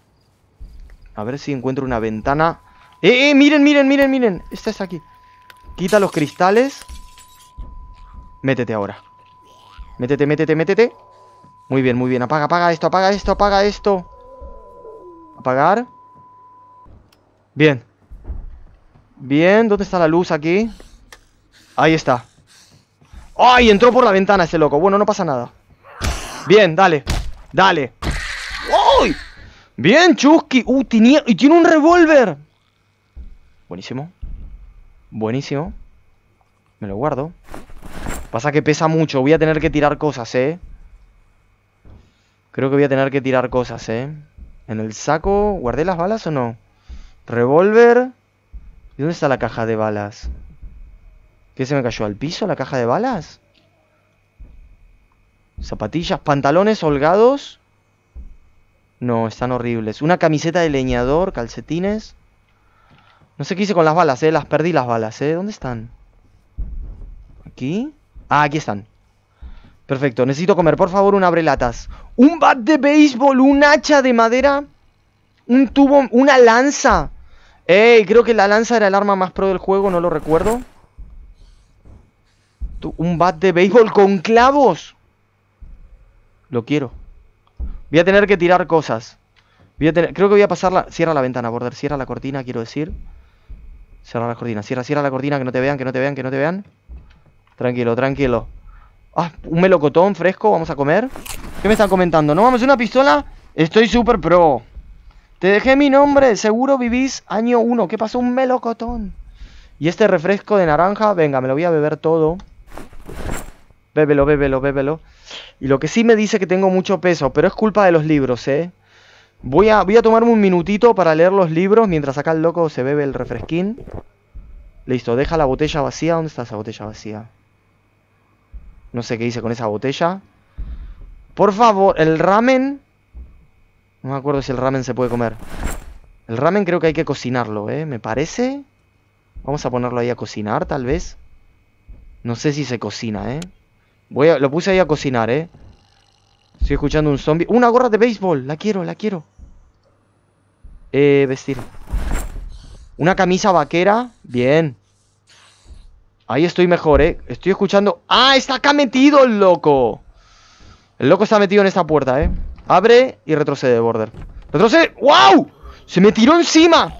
A ver si encuentro una ventana. ¡Eh, eh! Miren, miren, miren, miren. Esta es aquí. Quita los cristales. Métete ahora. Métete, métete, métete. Muy bien, muy bien. Apaga, apaga esto, apaga esto, apaga esto. Apagar. Bien. Bien, ¿dónde está la luz aquí? Ahí está. ¡Ay! Entró por la ventana ese loco. Bueno, no pasa nada. Bien, dale. Dale. ¡Uy! Bien, Chusky. Uh, Y tiene un revólver. Buenísimo. Buenísimo. Me lo guardo. Pasa que pesa mucho. Voy a tener que tirar cosas, ¿eh? Creo que voy a tener que tirar cosas, ¿eh? En el saco... ¿Guardé las balas o no? Revólver... ¿Y dónde está la caja de balas? ¿Qué se me cayó? ¿Al piso la caja de balas? Zapatillas, pantalones holgados. No, están horribles. Una camiseta de leñador, calcetines. No sé qué hice con las balas, eh. Las perdí las balas, eh. ¿Dónde están? ¿Aquí? Ah, aquí están. Perfecto, necesito comer, por favor, un abrelatas. Un bat de béisbol, un hacha de madera. Un tubo, una lanza. Eh, creo que la lanza era el arma más pro del juego, no lo recuerdo un bat de béisbol con clavos. Lo quiero. Voy a tener que tirar cosas. Voy a tener, creo que voy a la. Cierra la ventana, border. Cierra la cortina, quiero decir. Cierra la cortina. Cierra, cierra la cortina, que no te vean, que no te vean, que no te vean. Tranquilo, tranquilo. Ah, un melocotón fresco, vamos a comer. ¿Qué me están comentando? ¿No vamos a una pistola? Estoy súper pro. Te dejé mi nombre, seguro vivís año 1. ¿Qué pasó? Un melocotón. Y este refresco de naranja, venga, me lo voy a beber todo. Bébelo, bébelo, bébelo. Y lo que sí me dice que tengo mucho peso, pero es culpa de los libros, ¿eh? Voy a, voy a tomarme un minutito para leer los libros mientras acá el loco se bebe el refresquín. Listo, deja la botella vacía. ¿Dónde está esa botella vacía? No sé qué hice con esa botella. Por favor, el ramen... No me acuerdo si el ramen se puede comer. El ramen creo que hay que cocinarlo, ¿eh? Me parece. Vamos a ponerlo ahí a cocinar, tal vez. No sé si se cocina, ¿eh? Voy a, lo puse ahí a cocinar, ¿eh? Estoy escuchando un zombie. ¡Una gorra de béisbol! La quiero, la quiero. Eh, vestir. Una camisa vaquera. Bien. Ahí estoy mejor, ¿eh? Estoy escuchando... ¡Ah! ¡Está acá metido el loco! El loco está metido en esta puerta, ¿eh? Abre y retrocede, Border. ¡Retrocede! ¡Wow! ¡Se me tiró encima!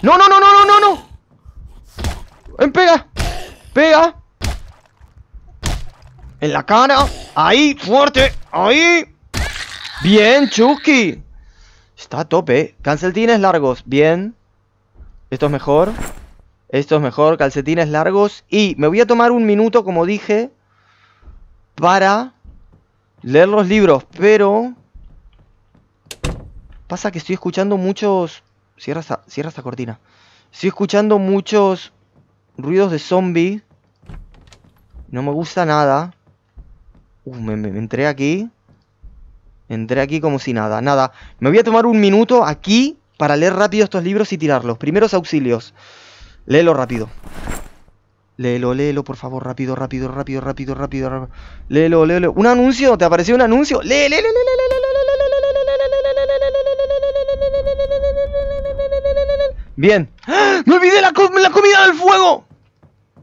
¡No, no, no, no, no, no! no! no pega! Pega. En la cara. Ahí, fuerte. Ahí. Bien, Chucky. Está a tope. Calcetines largos. Bien. Esto es mejor. Esto es mejor. Calcetines largos. Y me voy a tomar un minuto, como dije, para leer los libros. Pero... Pasa que estoy escuchando muchos... Cierra esta, cierra esta cortina. Estoy escuchando muchos ruidos de zombie no me gusta nada. Uf, me, entré aquí. Entré aquí como si nada, nada. Me voy a tomar un minuto aquí para leer rápido estos libros y tirarlos. Primeros auxilios. Léelo rápido. Léelo, léelo, por favor, rápido, rápido, rápido, rápido, rápido. Léelo, léelo. ¿Un anuncio? ¿Te apareció un anuncio? Léelo, léelo, léelo Bien. ¡Me olvidé la, la comida del fuego!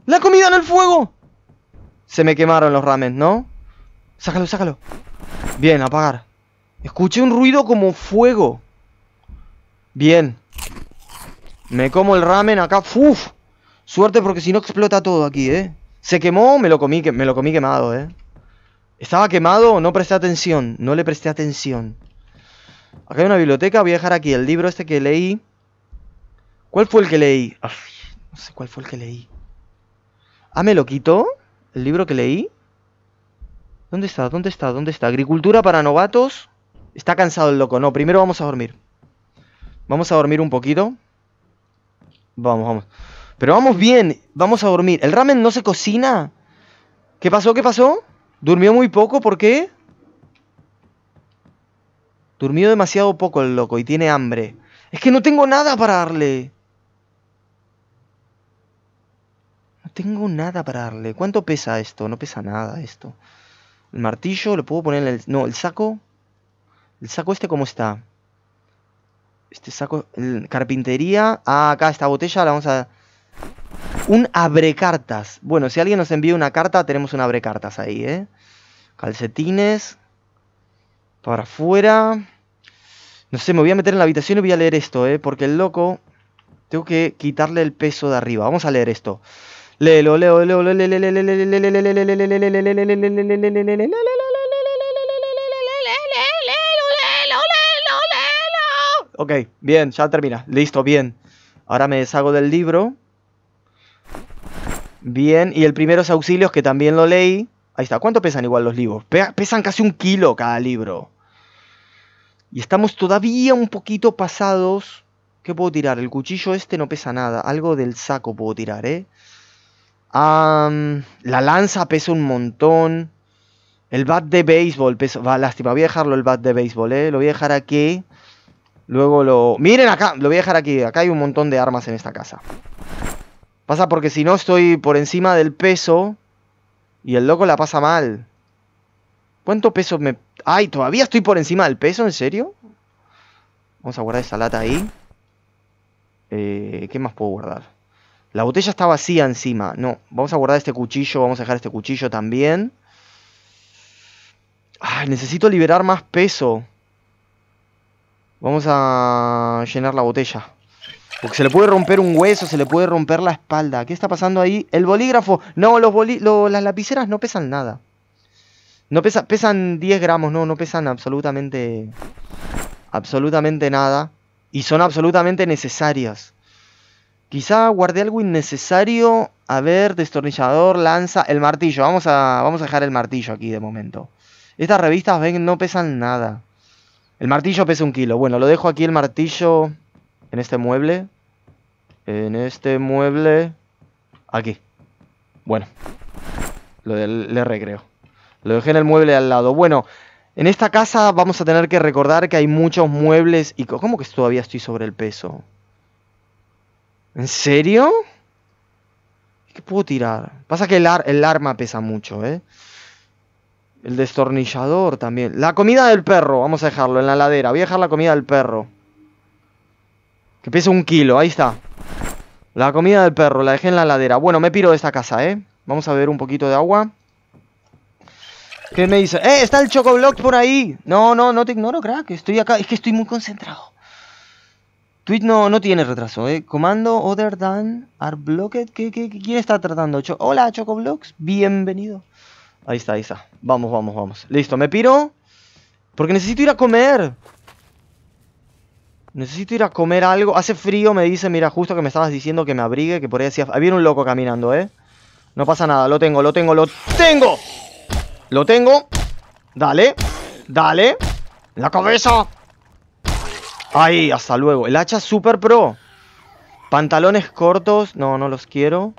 ¡La comida en el fuego! Se me quemaron los ramen, ¿no? Sácalo, sácalo. Bien, apagar. Escuché un ruido como fuego. Bien. Me como el ramen acá. ¡Fuf! Suerte porque si no explota todo aquí, ¿eh? Se quemó, me lo comí, me lo comí quemado, ¿eh? Estaba quemado, no presté atención. No le presté atención. Acá hay una biblioteca, voy a dejar aquí el libro este que leí. ¿Cuál fue el que leí? no sé cuál fue el que leí. Ah, me lo quito el libro que leí. ¿Dónde está? ¿Dónde está? ¿Dónde está? Agricultura para novatos. Está cansado el loco. No, primero vamos a dormir. Vamos a dormir un poquito. Vamos, vamos. Pero vamos bien, vamos a dormir. ¿El ramen no se cocina? ¿Qué pasó? ¿Qué pasó? ¿Durmió muy poco? ¿Por qué? Durmió demasiado poco el loco y tiene hambre. Es que no tengo nada para darle. tengo nada para darle. ¿Cuánto pesa esto? No pesa nada esto. El martillo lo puedo poner en el... No, el saco... El saco este cómo está. Este saco... carpintería... Ah, acá esta botella la vamos a... Un abre abrecartas. Bueno, si alguien nos envía una carta, tenemos un abrecartas ahí, ¿eh? Calcetines. Para afuera. No sé, me voy a meter en la habitación y voy a leer esto, ¿eh? Porque el loco... Tengo que quitarle el peso de arriba. Vamos a leer esto. Lelo, leo, leo, leo, leo, leo, Ok, bien, ya termina. Listo, bien. Ahora me deshago del libro. Bien, y el es auxilios que también lo leí. Ahí está, ¿cuánto pesan igual los libros? pesan casi un kilo cada libro. Y estamos todavía un poquito pasados. ¿Qué puedo tirar? El cuchillo este no pesa nada. Algo del saco puedo tirar, ¿eh? la lanza pesa un montón. El bat de béisbol pesa... Va, lástima, voy a dejarlo el bat de béisbol, ¿eh? Lo voy a dejar aquí. Luego lo... Miren acá, lo voy a dejar aquí. Acá hay un montón de armas en esta casa. Pasa porque si no estoy por encima del peso y el loco la pasa mal. ¿Cuánto peso me...? ¡Ay, todavía estoy por encima del peso! ¿En serio? Vamos a guardar esta lata ahí. Eh, ¿Qué más puedo guardar? La botella está vacía encima. No, vamos a guardar este cuchillo, vamos a dejar este cuchillo también. necesito liberar más peso. Vamos a llenar la botella. Porque se le puede romper un hueso, se le puede romper la espalda. ¿Qué está pasando ahí? El bolígrafo. No, los las lapiceras no pesan nada. No pesan 10 gramos, no, no pesan absolutamente... Absolutamente nada. Y son absolutamente necesarias. Quizá guardé algo innecesario. A ver, destornillador, lanza, el martillo. Vamos a, vamos a dejar el martillo aquí de momento. Estas revistas, ven, no pesan nada. El martillo pesa un kilo. Bueno, lo dejo aquí el martillo en este mueble. En este mueble. Aquí. Bueno. Lo le recreo. Lo dejé en el mueble al lado. Bueno, en esta casa vamos a tener que recordar que hay muchos muebles y... ¿Cómo que todavía estoy sobre el peso? ¿En serio? ¿Qué puedo tirar? Pasa que el, arma pesa mucho, ¿eh? El destornillador también. La comida del perro, vamos a dejarlo en la ladera. Voy a dejar la comida del perro. Que pesa un kilo, ahí está. La comida del perro, la dejé en la ladera. Bueno, me piro de esta casa, ¿eh? Vamos a beber un poquito de agua. ¿Qué me dice? ¡Eh! ¡Está el Chocoblock por ahí! No, no, no te ignoro, crack. Estoy acá. Es que estoy muy concentrado. Tweet no, no tiene retraso, ¿eh? Comando other than are blocked. quién está tratando? Hola, Chocoblocks. Bienvenido. Ahí está, ahí está. Vamos, vamos, vamos. Listo, me piro. Porque necesito ir a comer. Necesito ir a comer algo. Hace frío, me dice. Mira, justo que me estabas diciendo que me abrigue. Que por ahí hacía. Había un loco caminando, ¿eh? No pasa nada. Lo tengo, lo tengo, lo tengo. Lo tengo. Dale. Dale. La cabeza. Ay, hasta luego. El hacha super pro. Pantalones cortos. No, no los quiero.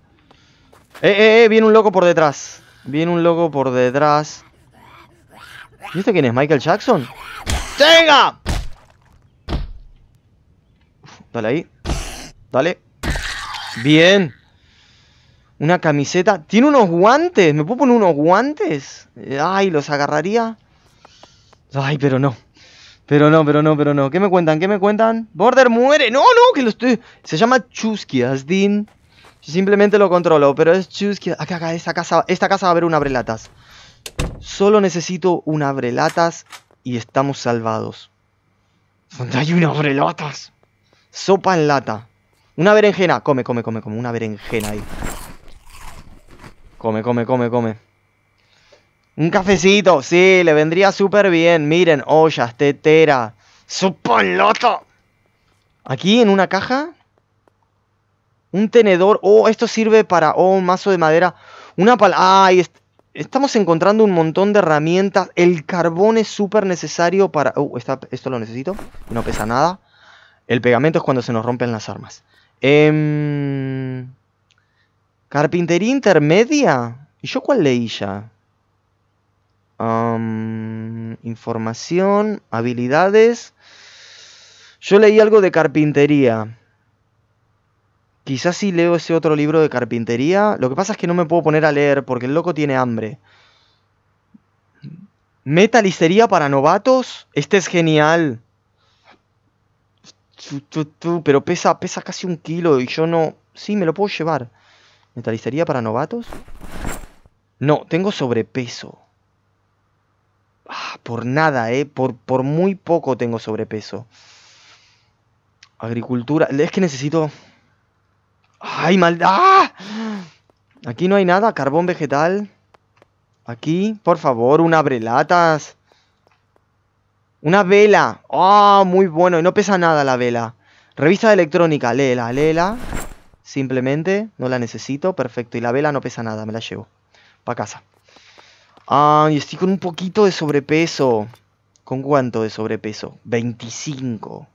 Eh, eh, eh. Viene un loco por detrás. Viene un loco por detrás. ¿Y este quién es? ¿Michael Jackson? ¡Tenga! Dale ahí. Dale. Bien. Una camiseta. Tiene unos guantes. ¿Me puedo poner unos guantes? Ay, los agarraría. Ay, pero no. Pero no, pero no, pero no. ¿Qué me cuentan? ¿Qué me cuentan? Border muere. No, no, que lo estoy... Se llama Chuskias, Asdin. Simplemente lo controlo, pero es Chuskias. Acá, acá, esta casa, esta casa va a haber un abrelatas. Solo necesito un abrelatas y estamos salvados. ¿Dónde hay un abrelatas? Sopa en lata. Una berenjena. Come, come, come, come. Una berenjena ahí. Come, come, come, come. Un cafecito, sí, le vendría súper bien. Miren, ollas, tetera, supoloto. Aquí en una caja, un tenedor. Oh, esto sirve para. Oh, un mazo de madera. Una pala. ¡Ay! estamos encontrando un montón de herramientas. El carbón es súper necesario para. Oh, esto lo necesito. No pesa nada. El pegamento es cuando se nos rompen las armas. Em, carpintería intermedia. ¿Y yo cuál leí ya? información, habilidades. Yo leí algo de carpintería. Quizás si leo ese otro libro de carpintería. Lo que pasa es que no me puedo poner a leer porque el loco tiene hambre. Metalicería para novatos. Este es genial. Pero pesa, pesa casi un kilo y yo no... Sí, me lo puedo llevar. ¿Metalicería para novatos? No, tengo sobrepeso. Ah, por nada, ¿eh? Por, por muy poco tengo sobrepeso. Agricultura. Es que necesito... ¡Ay, maldad! ¡Ah! Aquí no hay nada. Carbón vegetal. Aquí, por favor, un abrelatas. Una vela. ¡Ah, muy bueno! Y no pesa nada la vela. Revista electrónica. Léela, léela. Simplemente, no la necesito. Perfecto. Y la vela no pesa nada. Me la llevo. Para casa. Ay, estoy con un poquito de sobrepeso. ¿Con cuánto de sobrepeso? 25.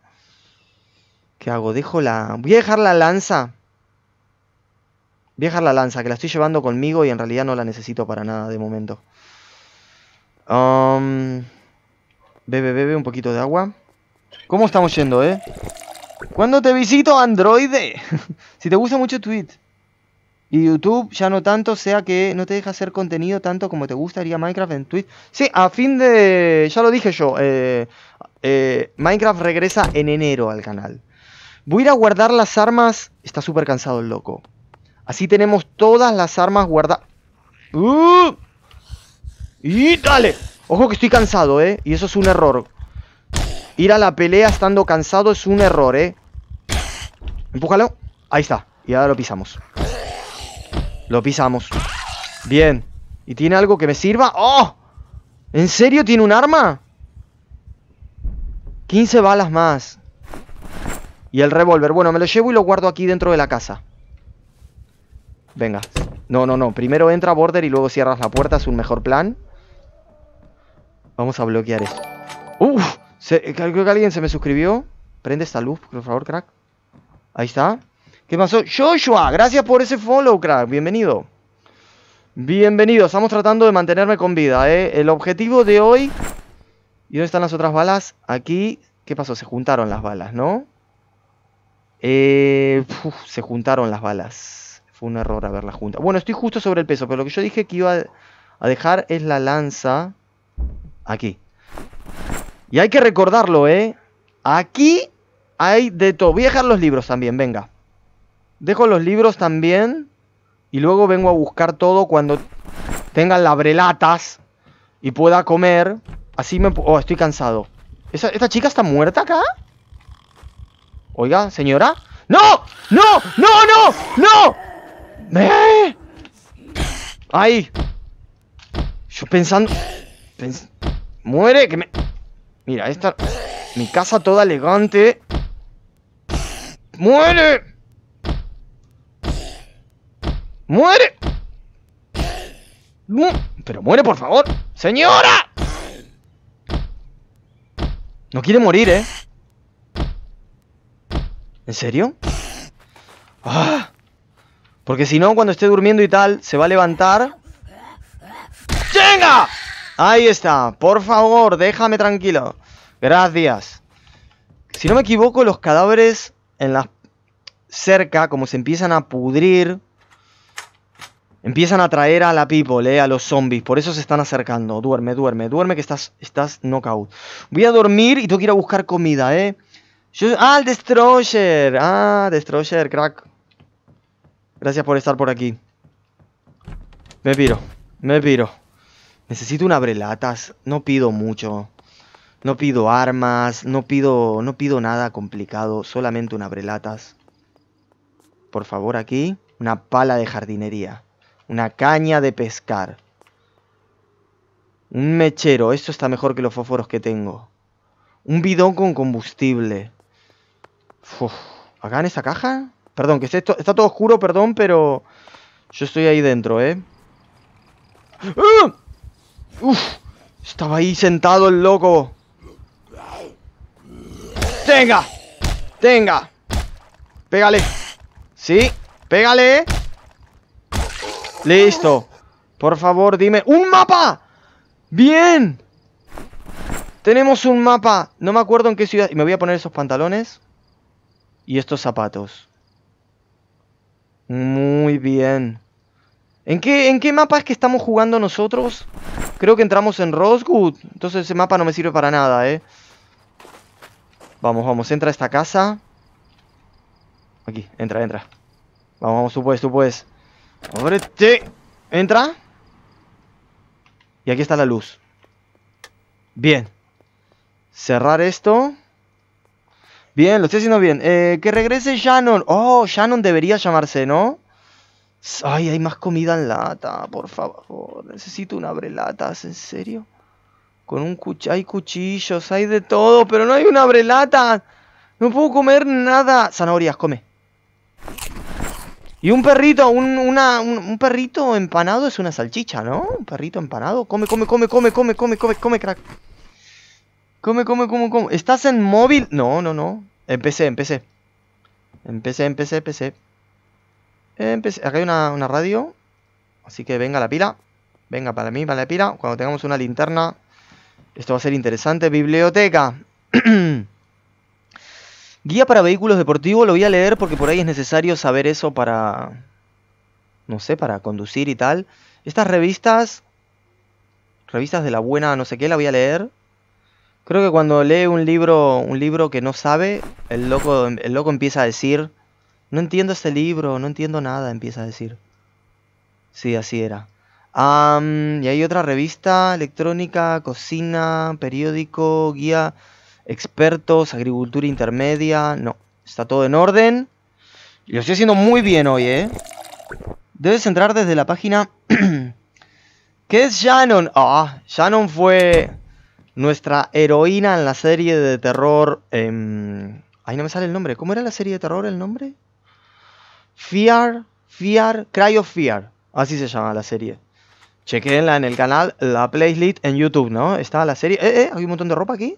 ¿Qué hago? Dejo la... Voy a dejar la lanza. Voy a dejar la lanza, que la estoy llevando conmigo y en realidad no la necesito para nada de momento. Um, bebe, bebe un poquito de agua. ¿Cómo estamos yendo, eh? ¿Cuándo te visito, androide? si te gusta mucho tweet. Y YouTube ya no tanto, sea que no te deja hacer contenido tanto como te gustaría Minecraft en Twitch. Sí, a fin de... Ya lo dije yo. Eh, eh, Minecraft regresa en enero al canal. Voy a ir a guardar las armas. Está súper cansado el loco. Así tenemos todas las armas guardadas. ¡Uh! Y dale. Ojo que estoy cansado, ¿eh? Y eso es un error. Ir a la pelea estando cansado es un error, ¿eh? Empújalo. Ahí está. Y ahora lo pisamos. Lo pisamos. Bien. ¿Y tiene algo que me sirva? ¡Oh! ¿En serio tiene un arma? 15 balas más. Y el revólver. Bueno, me lo llevo y lo guardo aquí dentro de la casa. Venga. No, no, no. Primero entra Border y luego cierras la puerta. Es un mejor plan. Vamos a bloquear esto. ¡Uf! Se, creo que alguien se me suscribió. Prende esta luz, por favor, crack. Ahí está. ¿Qué pasó? Joshua, gracias por ese follow, crack. Bienvenido. Bienvenido, estamos tratando de mantenerme con vida, ¿eh? El objetivo de hoy... ¿Y dónde están las otras balas? Aquí... ¿Qué pasó? Se juntaron las balas, ¿no? Eh... se juntaron las balas. Fue un error haberlas juntas. Bueno, estoy justo sobre el peso, pero lo que yo dije que iba a dejar es la lanza... Aquí. Y hay que recordarlo, ¿eh? Aquí hay de todo. Voy a dejar los libros también, venga. Dejo los libros también. Y luego vengo a buscar todo cuando tengan labrelatas y pueda comer. Así me... Oh, estoy cansado. ¿Esta chica está muerta acá? Oiga, señora. ¡No! ¡No! ¡No, no! ¡No! ¡Eh! ay Yo pensando... ¡Muere! Que me... Mira, esta... Mi casa toda elegante. ¡Muere! ¡Muere! ¡Pero muere, por favor! ¡Señora! No quiere morir, ¿eh? ¿En serio? ¡Ah! Porque si no, cuando esté durmiendo y tal, se va a levantar. ¡Venga! Ahí está. Por favor, déjame tranquilo. Gracias. Si no me equivoco, los cadáveres en la cerca, como se empiezan a pudrir, Empiezan a traer a la people, eh, a los zombies. Por eso se están acercando. Duerme, duerme, duerme que estás, estás knockout. Voy a dormir y tengo que buscar comida, eh. Yo, ah, el Destroyer. Ah, Destroyer, crack. Gracias por estar por aquí. Me piro, me piro. Necesito un abrelatas. No pido mucho. No pido armas, no pido, no pido nada complicado, solamente un abrelatas. Por favor, aquí, una pala de jardinería una caña de pescar. Un mechero, esto está mejor que los fósforos que tengo. Un bidón con combustible. ¿Acá en esa caja? Perdón, que esto, está todo oscuro, perdón, pero... Yo estoy ahí dentro, ¿eh? ¡Ah! ¡Uf! Estaba ahí sentado el loco. ¡Tenga! ¡Tenga! ¡Pégale! ¡Sí! ¡Pégale! Listo. Por favor, dime... ¡Un mapa! ¡Bien! Tenemos un mapa. No me acuerdo en qué ciudad... Y me voy a poner esos pantalones. Y estos zapatos. Muy bien. ¿En qué, ¿En qué mapa es que estamos jugando nosotros? Creo que entramos en Rosgood Entonces ese mapa no me sirve para nada, ¿eh? Vamos, vamos. Entra a esta casa. Aquí, entra, entra. Vamos, vamos, tú puedes, tú puedes te Entra. Y aquí está la luz. Bien. Cerrar esto. Bien, lo estoy haciendo bien. Eh, que regrese Shannon. Oh, Shannon debería llamarse, ¿no? Ay, hay más comida en lata, por favor. Necesito una abrelatas, ¿en serio? Con un cuch hay cuchillos, hay de todo, pero no hay una abrelata. No puedo comer nada. Zanahorias, come. Y un perrito, un, perrito empanado es una salchicha, ¿no? Un perrito empanado. Come, come, come, come, come, come, come, come, crack. Come, come, come, come. ¿Estás en móvil? No, no, no. Empecé, empecé. Empecé, empecé, empecé. Empecé. Acá hay una, una radio. Así que venga la pila. Venga, para mí, para la pila. Cuando tengamos una linterna. Esto va a ser interesante. Biblioteca. Guía para vehículos deportivos lo voy a leer porque por ahí es necesario saber eso para, no sé, para conducir y tal. Estas revistas, revistas de la buena no sé qué, la voy a leer. Creo que cuando lee un libro, un libro que no sabe, el loco, loco empieza a decir, no entiendo este libro, no entiendo nada, empieza a decir. Sí, así era. y hay otra revista electrónica, cocina, periódico, guía expertos, agricultura intermedia, no. Está todo en orden. Y lo estoy haciendo muy bien hoy, ¿eh? Debes entrar desde la página... ¿Qué es Shannon? Ah, Shannon fue nuestra heroína en la serie de terror... Eh... Em, Ahí no me sale el nombre. ¿Cómo era la serie de terror el nombre? Fear, Fear, Cry of Fear. Así se llama la serie. Chequenla en el canal La Playlist en YouTube, ¿no? Está la serie. Eh, eh, hay un montón de ropa aquí.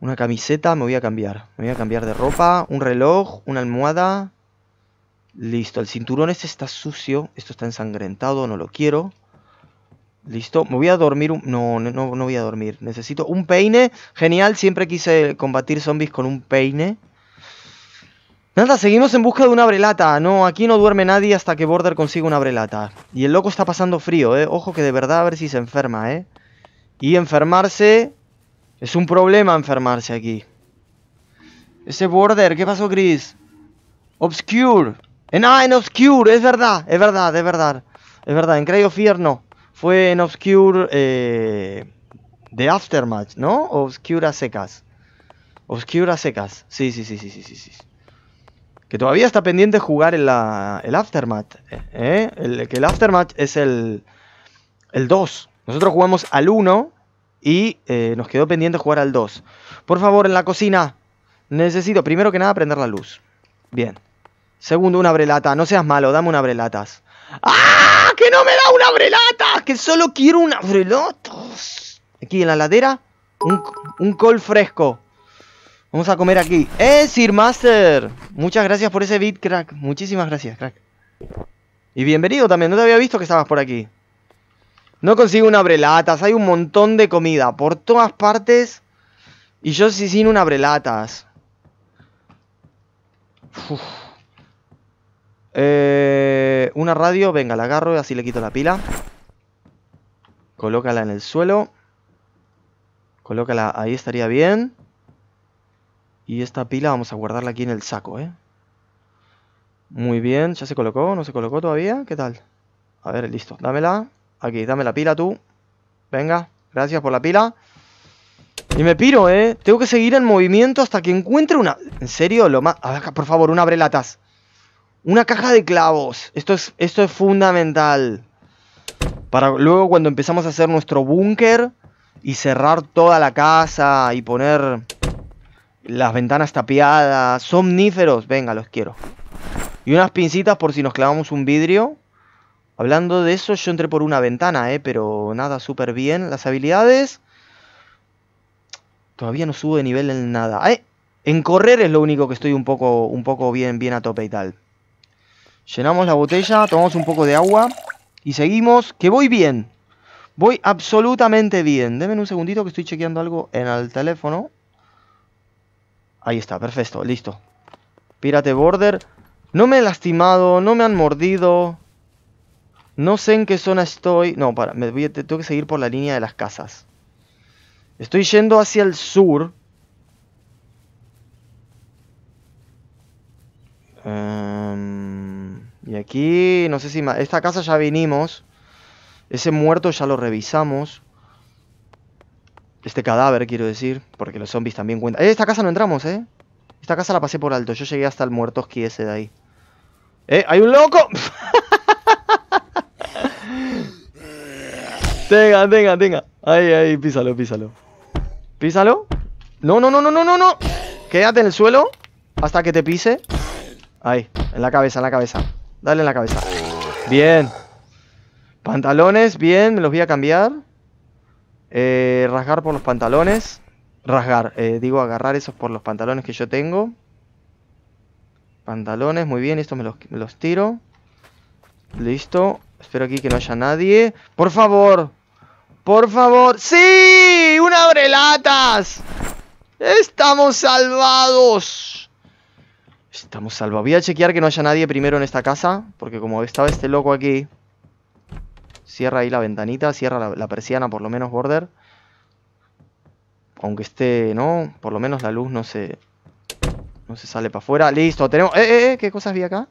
Una camiseta, me voy a cambiar. Me voy a cambiar de ropa, un reloj, una almohada. Listo, el cinturón este está sucio. Esto está ensangrentado, no lo quiero. Listo, me voy a dormir. No, no, no, voy a dormir. Necesito un peine. Genial, siempre quise combatir zombies con un peine. Nada, seguimos en busca de una brelata. No, aquí no duerme nadie hasta que Border consiga una brelata. Y el loco está pasando frío, ¿eh? Ojo que de verdad a ver si se enferma, ¿eh? Y enfermarse es un problema enfermarse aquí. Ese border, ¿qué pasó, Gris? Obscure. En, ah, en Obscure, es verdad, es verdad, es verdad. Es verdad, en Cry of Fue en Obscure eh, de Aftermatch, ¿no? Obscure a secas. Obscure a secas. Sí, sí, sí, sí, sí, sí. sí. Que todavía está pendiente jugar el, el Aftermath. Eh, eh, el, que el Aftermath es el, el 2. Nosotros jugamos al 1 y eh, nos quedó pendiente jugar al 2. Por favor, en la cocina. Necesito, primero que nada, prender la luz. Bien. Segundo, una brelata. No seas malo, dame una brelatas. ¡Ah! ¡Que no me da una brelata! ¡Que solo quiero una brelatas! Aquí en la ladera, un, un col fresco. Vamos a comer aquí. ¡Eh, Sir Muchas gracias por ese beat, crack. Muchísimas gracias, crack. Y bienvenido también. No te había visto que estabas por aquí. No consigo una abrelatas, hay un montón de comida por todas partes. Y yo sí sin una abrelatas. Eh, una radio, venga, la agarro y así le quito la pila. Colócala en el suelo. Colócala, ahí estaría bien. Y esta pila vamos a guardarla aquí en el saco, ¿eh? Muy bien, ¿ya se colocó? ¿No se colocó todavía? ¿Qué tal? A ver, listo, dámela. Aquí, dame la pila tú. Venga, gracias por la pila. Y me piro, ¿eh? Tengo que seguir en movimiento hasta que encuentre una... En serio, lo más... por favor, una abrelatas. Una caja de clavos. Esto es, esto es fundamental. Para luego cuando empezamos a hacer nuestro búnker y cerrar toda la casa y poner las ventanas tapiadas. Somníferos. Venga, los quiero. Y unas pincitas por si nos clavamos un vidrio. Hablando de eso, yo entré por una ventana, ¿eh? pero nada, súper bien. Las habilidades... Todavía no subo de nivel en nada. ¿eh? En correr es lo único que estoy un poco, un poco bien, bien a tope y tal. Llenamos la botella, tomamos un poco de agua y seguimos, que voy bien. Voy absolutamente bien. Denme un segundito que estoy chequeando algo en el teléfono. Ahí está, perfecto, listo. pírate Border. No me he lastimado, no me han mordido. No sé en qué zona estoy. No, para, me tengo que seguir por la línea de las casas. Estoy yendo hacia el sur. Em, y aquí, no sé si... Esta casa ya vinimos. Ese muerto ya lo revisamos. Este cadáver, quiero decir. Porque los zombies también cuentan. Eh, esta casa no entramos, ¿eh? Esta casa la pasé por alto. Yo llegué hasta el muertoski ese de ahí. ¡Eh! ¡Hay un loco! Tenga, tenga, tenga. Ahí, ahí, písalo, písalo. Písalo. No, no, no, no, no, no, no. Quédate en el suelo hasta que te pise. Ahí, en la cabeza, en la cabeza. Dale en la cabeza. Bien. Pantalones, bien, me los voy a cambiar. Eh, rasgar por los pantalones. Rasgar, eh, digo agarrar esos por los pantalones que yo tengo. Pantalones, muy bien, estos me los, me los tiro. Listo. Espero aquí que no haya nadie. ¡Por favor! Por favor. ¡Sí! ¡Un abrelatas! ¡Estamos salvados! Estamos salvados. Voy a chequear que no haya nadie primero en esta casa. Porque como estaba este loco aquí... Cierra ahí la ventanita. Cierra la, persiana, por lo menos, border. Aunque esté, ¿no? Por lo menos la luz no se... No se sale para afuera. Listo, tenemos... ¡Eh, eh, eh! ¿Qué cosas vi acá?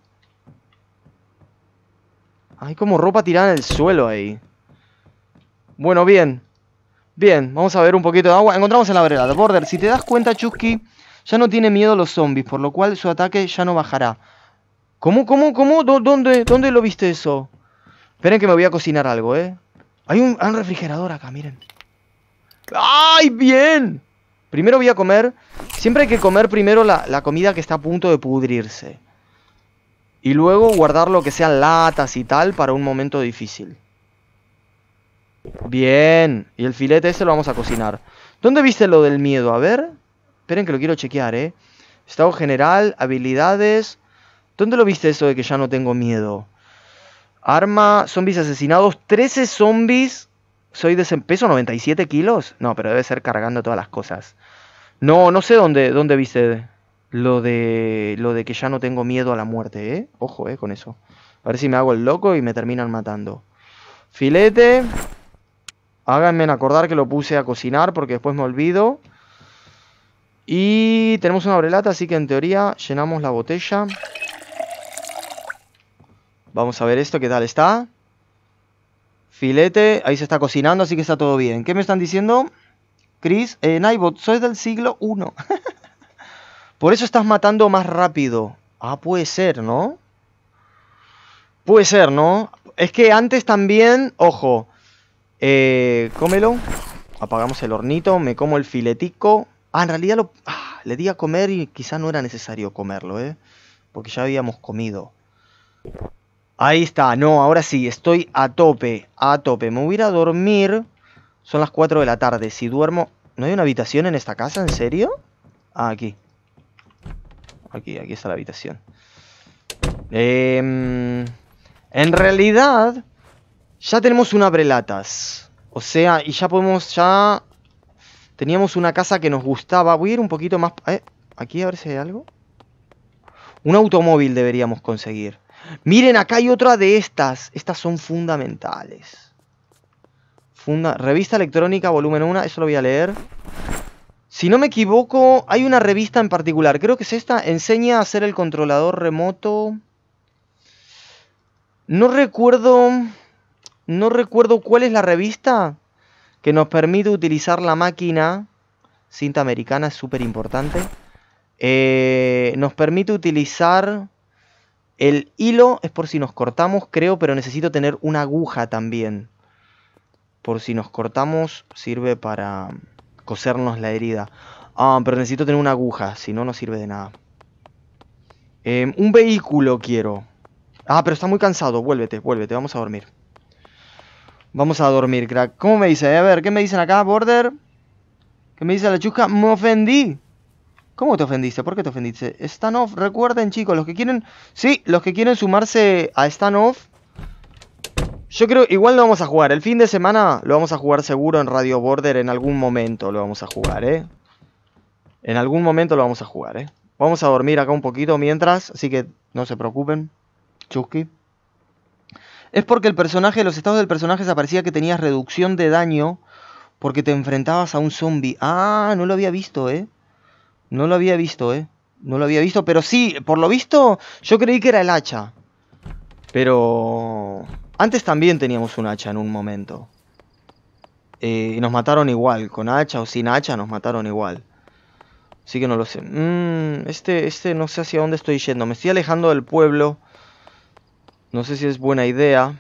Hay como ropa tirada en el suelo ahí. Bueno, bien. Bien, vamos a ver un poquito de agua. Encontramos en la vereda. Border, si te das cuenta, Chusky ya no tiene miedo a los zombies, por lo cual su ataque ya no bajará. ¿Cómo, cómo, cómo? ¿Dónde, dónde lo viste eso? Esperen que me voy a cocinar algo, ¿eh? Hay un, refrigerador acá, miren. ¡Ay, bien! Primero voy a comer... Siempre hay que comer primero la comida que está a punto de pudrirse. Y luego guardar lo que sean latas y tal para un momento difícil. Bien. Y el filete ese lo vamos a cocinar. ¿Dónde viste lo del miedo? A ver. Esperen que lo quiero chequear, ¿eh? Estado general, habilidades. ¿Dónde lo viste eso de que ya no tengo miedo? Arma, zombies asesinados, 13 zombies. Soy de peso 97 kilos. No, pero debe ser cargando todas las cosas. No, no sé dónde, dónde viste lo de lo de que ya no tengo miedo a la muerte, ¿eh? Ojo, eh, con eso. A ver si me hago el loco y me terminan matando. Filete. Háganme acordar que lo puse a cocinar porque después me olvido. Y tenemos una brelata, así que en teoría llenamos la botella. Vamos a ver esto, qué tal está. Filete, ahí se está cocinando, así que está todo bien. ¿Qué me están diciendo? Chris, eh, Naibot, soy del siglo 1. Por eso estás matando más rápido. Ah, puede ser, ¿no? Puede ser, ¿no? Es que antes también, ojo, eh, cómelo. Apagamos el hornito. Me como el filetico. Ah, en realidad lo, ah, le di a comer y quizá no era necesario comerlo, ¿eh? Porque ya habíamos comido. Ahí está. No, ahora sí. Estoy a tope. A tope. Me voy a dormir. Son las 4 de la tarde. Si duermo... ¿No hay una habitación en esta casa? ¿En serio? Ah, aquí. Aquí, aquí está la habitación. Eh, en realidad... Ya tenemos unas abrelatas. O sea, y ya podemos, ya... Teníamos una casa que nos gustaba. Voy a ir un poquito más... Eh, aquí a ver si hay algo. Un automóvil deberíamos conseguir. Miren, acá hay otra de estas. Estas son fundamentales. Funda... Revista electrónica, volumen 1. Eso lo voy a leer. Si no me equivoco, hay una revista en particular. Creo que es esta. Enseña a hacer el controlador remoto. No recuerdo... No recuerdo cuál es la revista que nos permite utilizar la máquina. Cinta americana es súper importante. Eh, nos permite utilizar el hilo, es por si nos cortamos, creo, pero necesito tener una aguja también. Por si nos cortamos, sirve para cosernos la herida. Ah, pero necesito tener una aguja, si no, no sirve de nada. Em, un vehículo quiero. Ah, pero está muy cansado, vuélvete, vuélvete, vamos a dormir. Vamos a dormir, crack. ¿Cómo me dice? A ver, ¿qué me dicen acá, Border? ¿Qué me dice la chusca? Me ofendí. ¿Cómo te ofendiste? ¿Por qué te ofendiste? Off? recuerden chicos, los que quieren... Sí, los que quieren sumarse a Off. Yo creo, igual lo vamos a jugar. El fin de semana lo vamos a jugar seguro en Radio Border. En algún momento lo vamos a jugar, ¿eh? En algún momento lo vamos a jugar, ¿eh? Vamos a dormir acá un poquito mientras, así que no se preocupen. Chusky. Es porque el personaje, los estados del personaje se aparecía que tenías reducción de daño porque te enfrentabas a un zombie. Ah, no lo había visto, ¿eh? No lo había visto, ¿eh? No lo había visto, pero sí, por lo visto, yo creí que era el hacha. Pero... Antes también teníamos un hacha en un momento. Eh, y nos mataron igual, con hacha o sin hacha nos mataron igual. Así que no lo sé. Mm, este, este no sé hacia dónde estoy yendo. Me estoy alejando del pueblo. No sé si es buena idea.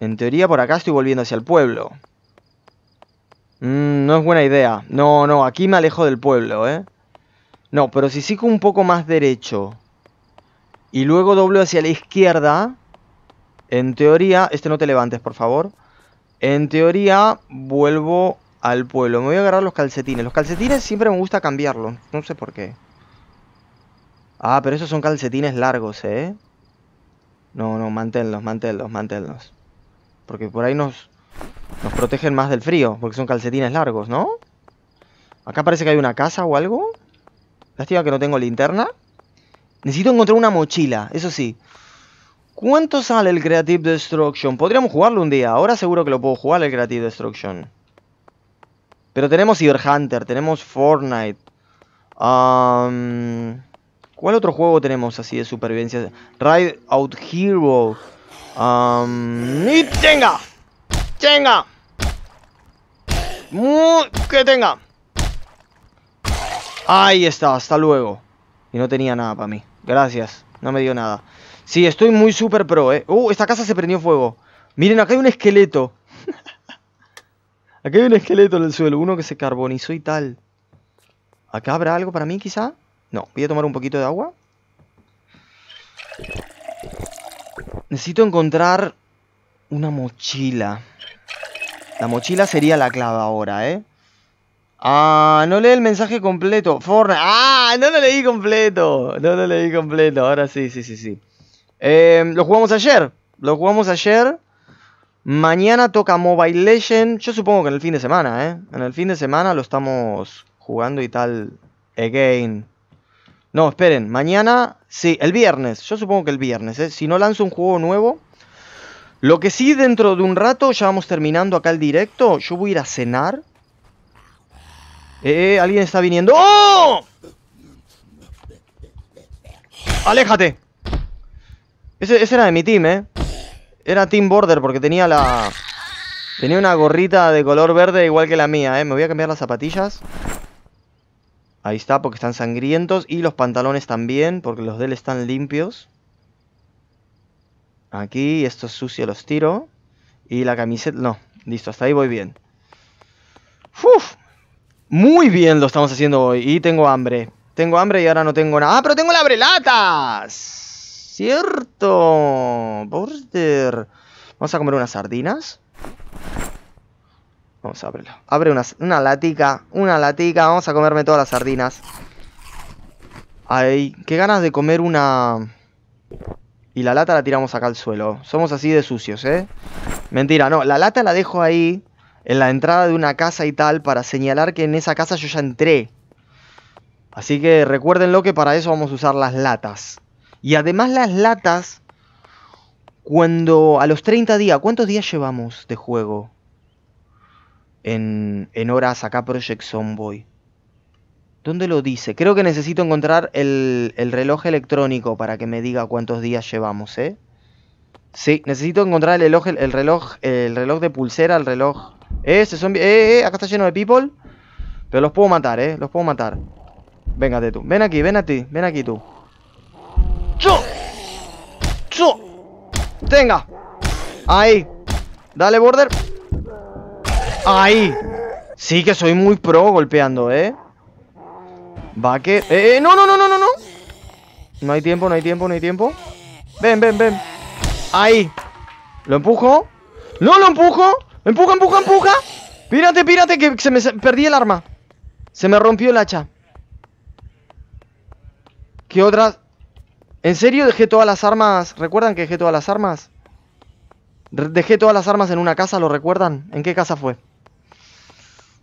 En teoría por acá estoy volviendo hacia el pueblo. Mm, no es buena idea. No, no, aquí me alejo del pueblo, ¿eh? No, pero si sigo un poco más derecho y luego doblo hacia la izquierda, en teoría... Este no te levantes, por favor. En teoría vuelvo al pueblo. Me voy a agarrar los calcetines. Los calcetines siempre me gusta cambiarlos. No sé por qué. Ah, pero esos son calcetines largos, ¿eh? No, no, manténlos, manténlos, manténlos. Porque por ahí nos, nos protegen más del frío, porque son calcetines largos, ¿no? Acá parece que hay una casa o algo. Lástima que no tengo linterna. Necesito encontrar una mochila, eso sí. ¿Cuánto sale el Creative Destruction? Podríamos jugarlo un día. Ahora seguro que lo puedo jugar el Creative Destruction. Pero tenemos Cyber Hunter, tenemos Fortnite. Um, ¿Cuál otro juego tenemos así de supervivencia? Ride Out Hero. Um, y tenga. Tenga. que tenga. Ahí está, hasta luego. Y no tenía nada para mí. Gracias, no me dio nada. Sí, estoy muy super pro, eh. Uh, esta casa se prendió fuego. Miren, acá hay un esqueleto. acá hay un esqueleto en el suelo, uno que se carbonizó y tal. ¿Acá habrá algo para mí, quizá? No, voy a tomar un poquito de agua. Necesito encontrar una mochila. La mochila sería la clave ahora, ¿eh? Ah, no leí el mensaje completo. Ah, no lo leí completo. No lo leí completo. Ahora sí, sí, sí, sí. Em, lo jugamos ayer. Lo jugamos ayer. Mañana toca Mobile Legend. Yo supongo que en el fin de semana, ¿eh? En el fin de semana lo estamos jugando y tal. Again. No, esperen, mañana, sí, el viernes, yo supongo que el viernes, ¿eh? si no lanzo un juego nuevo. Lo que sí, dentro de un rato, ya vamos terminando acá el directo, yo voy a ir a cenar. Eh, alguien está viniendo. ¡Oh! ¡Aléjate! Ese, ese, era de mi team, ¿eh? Era Team Border porque tenía la... Tenía una gorrita de color verde igual que la mía, ¿eh? Me voy a cambiar las zapatillas. Ahí está, porque están sangrientos. Y los pantalones también, porque los de él están limpios. Aquí, estos sucio, los tiro. Y la camiseta... No, listo, hasta ahí voy bien. ¡Uf! Muy bien lo estamos haciendo hoy. Y tengo hambre. Tengo hambre y ahora no tengo nada. ¡Ah, pero tengo la brelatas. ¡Cierto! Border. Vamos a comer unas sardinas. Vamos a abrirlo. Abre una, una latica, una latica. Vamos a comerme todas las sardinas. Ay, qué ganas de comer una... Y la lata la tiramos acá al suelo. Somos así de sucios, ¿eh? Mentira, no. La lata la dejo ahí, en la entrada de una casa y tal, para señalar que en esa casa yo ya entré. Así que recuérdenlo que para eso vamos a usar las latas. Y además las latas, cuando a los 30 días, ¿cuántos días llevamos de juego? en, horas acá Project Zomboy. ¿Dónde lo dice? Creo que necesito encontrar el, reloj electrónico para que me diga cuántos días llevamos, ¿eh? Sí, necesito encontrar el reloj, el, reloj, el reloj de pulsera, el reloj... ¡Eh, ese zombie! Eh, eh, acá está lleno de people. Pero los puedo matar, ¿eh? Los puedo matar. Véngate tú. Ven aquí, ven a ti. Ven aquí tú. ¡Yo! ¡Yo! ¡Tenga! Ahí. Dale, border. ¡Ahí! Sí que soy muy pro golpeando, ¿eh? Va que... ¡Eh, eh no, no, no, no, no! No hay tiempo, no hay tiempo, no hay tiempo Ven, ven, ven Ahí Lo empujo ¡No, lo empujo! ¡Empuja, empuja, empuja! ¡Pírate, pírate! Que se me perdí el arma Se me rompió el hacha ¿Qué otra? ¿En serio dejé todas las armas? ¿Recuerdan que dejé todas las armas? Dejé todas las armas en una casa, ¿lo recuerdan? ¿En qué casa fue?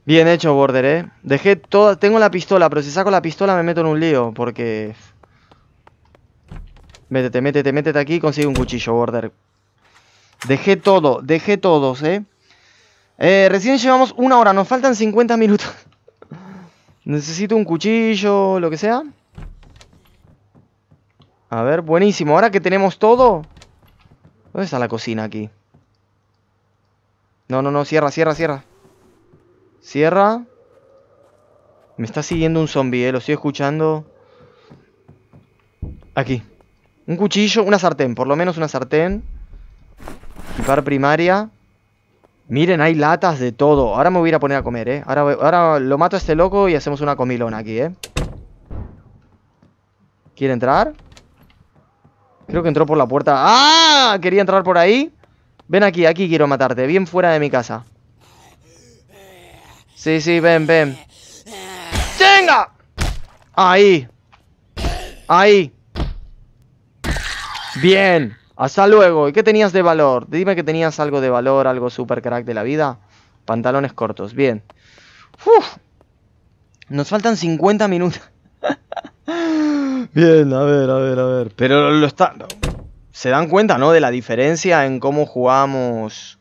Bien hecho, Border, eh. Dejé todo... Tengo la pistola, pero si saco la pistola me meto en un lío, porque... Métete, métete, métete aquí y consigue un cuchillo, Border. Dejé todo, dejé todos, eh. eh recién llevamos una hora, nos faltan 50 minutos. Necesito un cuchillo, lo que sea. A ver, buenísimo. Ahora que tenemos todo... ¿Dónde está la cocina aquí? No, no, no, cierra, cierra, cierra. Cierra. Me está siguiendo un zombie, ¿eh? Lo estoy escuchando. Aquí. Un cuchillo, una sartén. Por lo menos una sartén. Equipar primaria. Miren, hay latas de todo. Ahora me voy a a poner a comer, ¿eh? Ahora, ahora lo mato a este loco y hacemos una comilona aquí, ¿eh? ¿Quiere entrar? Creo que entró por la puerta. ¡Ah! Quería entrar por ahí. Ven aquí, aquí quiero matarte. Bien fuera de mi casa. Sí, sí, ven, ven. tenga Ahí. Ahí. Bien. Hasta luego. ¿Y qué tenías de valor? Dime que tenías algo de valor, algo super crack de la vida. Pantalones cortos. Bien. Nos faltan 50 minutos. Bien, a ver, a ver, a ver. Pero lo está... Se dan cuenta, ¿no? De la diferencia en cómo jugamos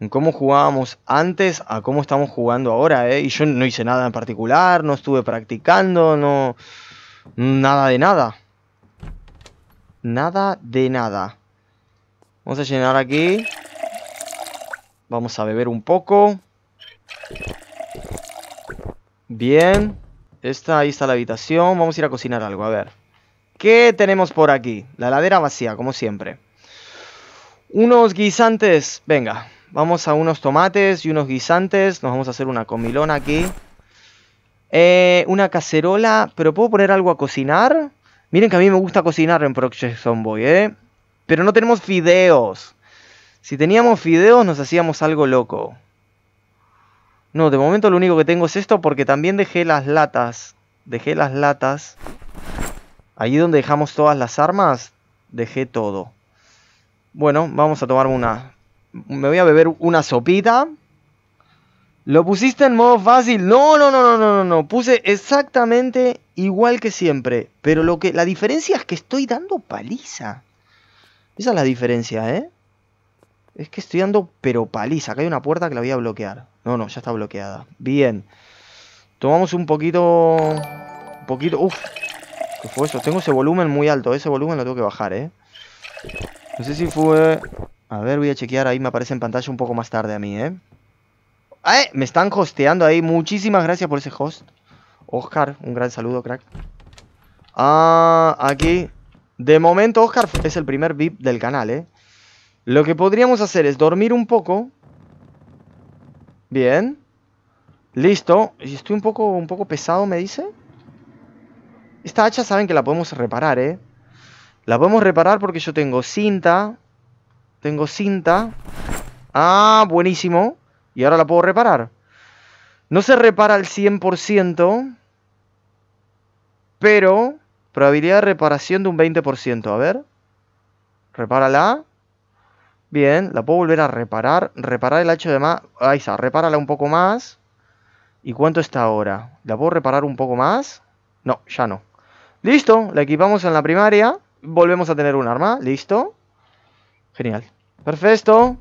en cómo jugábamos antes a cómo estamos jugando ahora, ¿eh? Y yo no hice nada en particular, no estuve practicando, no... Nada de nada. Nada de nada. Vamos a llenar aquí. Vamos a beber un poco. Bien. Esta, ahí está la habitación. Vamos a ir a cocinar algo, a ver. ¿Qué tenemos por aquí? La ladera vacía, como siempre. Unos guisantes. Venga, Vamos a unos tomates y unos guisantes. Nos vamos a hacer una comilona aquí. Eh, una cacerola. ¿Pero puedo poner algo a cocinar? Miren que a mí me gusta cocinar en Project Zomboy, ¿eh? Pero no tenemos fideos. Si teníamos fideos nos hacíamos algo loco. No, de momento lo único que tengo es esto porque también dejé las latas. Dejé las latas. Allí donde dejamos todas las armas, dejé todo. Bueno, vamos a tomar una me voy a beber una sopita. Lo pusiste en modo fácil. No, no, no, no, no, no, Puse exactamente igual que siempre. Pero lo que, la diferencia es que estoy dando paliza. Esa es la diferencia, ¿eh? Es que estoy dando, pero paliza. Acá hay una puerta que la voy a bloquear. No, no, ya está bloqueada. Bien. Tomamos un poquito... Un poquito... Uf. ¿Qué fue eso? Tengo ese volumen muy alto. Ese volumen lo tengo que bajar, ¿eh? No sé si fue... A ver, voy a chequear. Ahí me aparece en pantalla un poco más tarde a mí, ¿eh? ¡Eh! Me están hosteando ahí. Muchísimas gracias por ese host. Oscar, un gran saludo, crack. Ah, aquí. De momento, Oscar es el primer VIP del canal, ¿eh? Lo que podríamos hacer es dormir un poco. Bien. Listo. Y estoy un poco, un poco pesado, me dice. Esta hacha saben que la podemos reparar, ¿eh? La podemos reparar porque yo tengo cinta. Tengo cinta. Ah, buenísimo. Y ahora la puedo reparar. No se repara al 100%, pero probabilidad de reparación de un 20%. A ver. Repárala. Bien, la puedo volver a reparar. Reparar el hacho de más. Ahí está, repárala un poco más. ¿Y cuánto está ahora? ¿La puedo reparar un poco más? No, ya no. Listo, la equipamos en la primaria. Volvemos a tener un arma. Listo. Genial. Perfecto.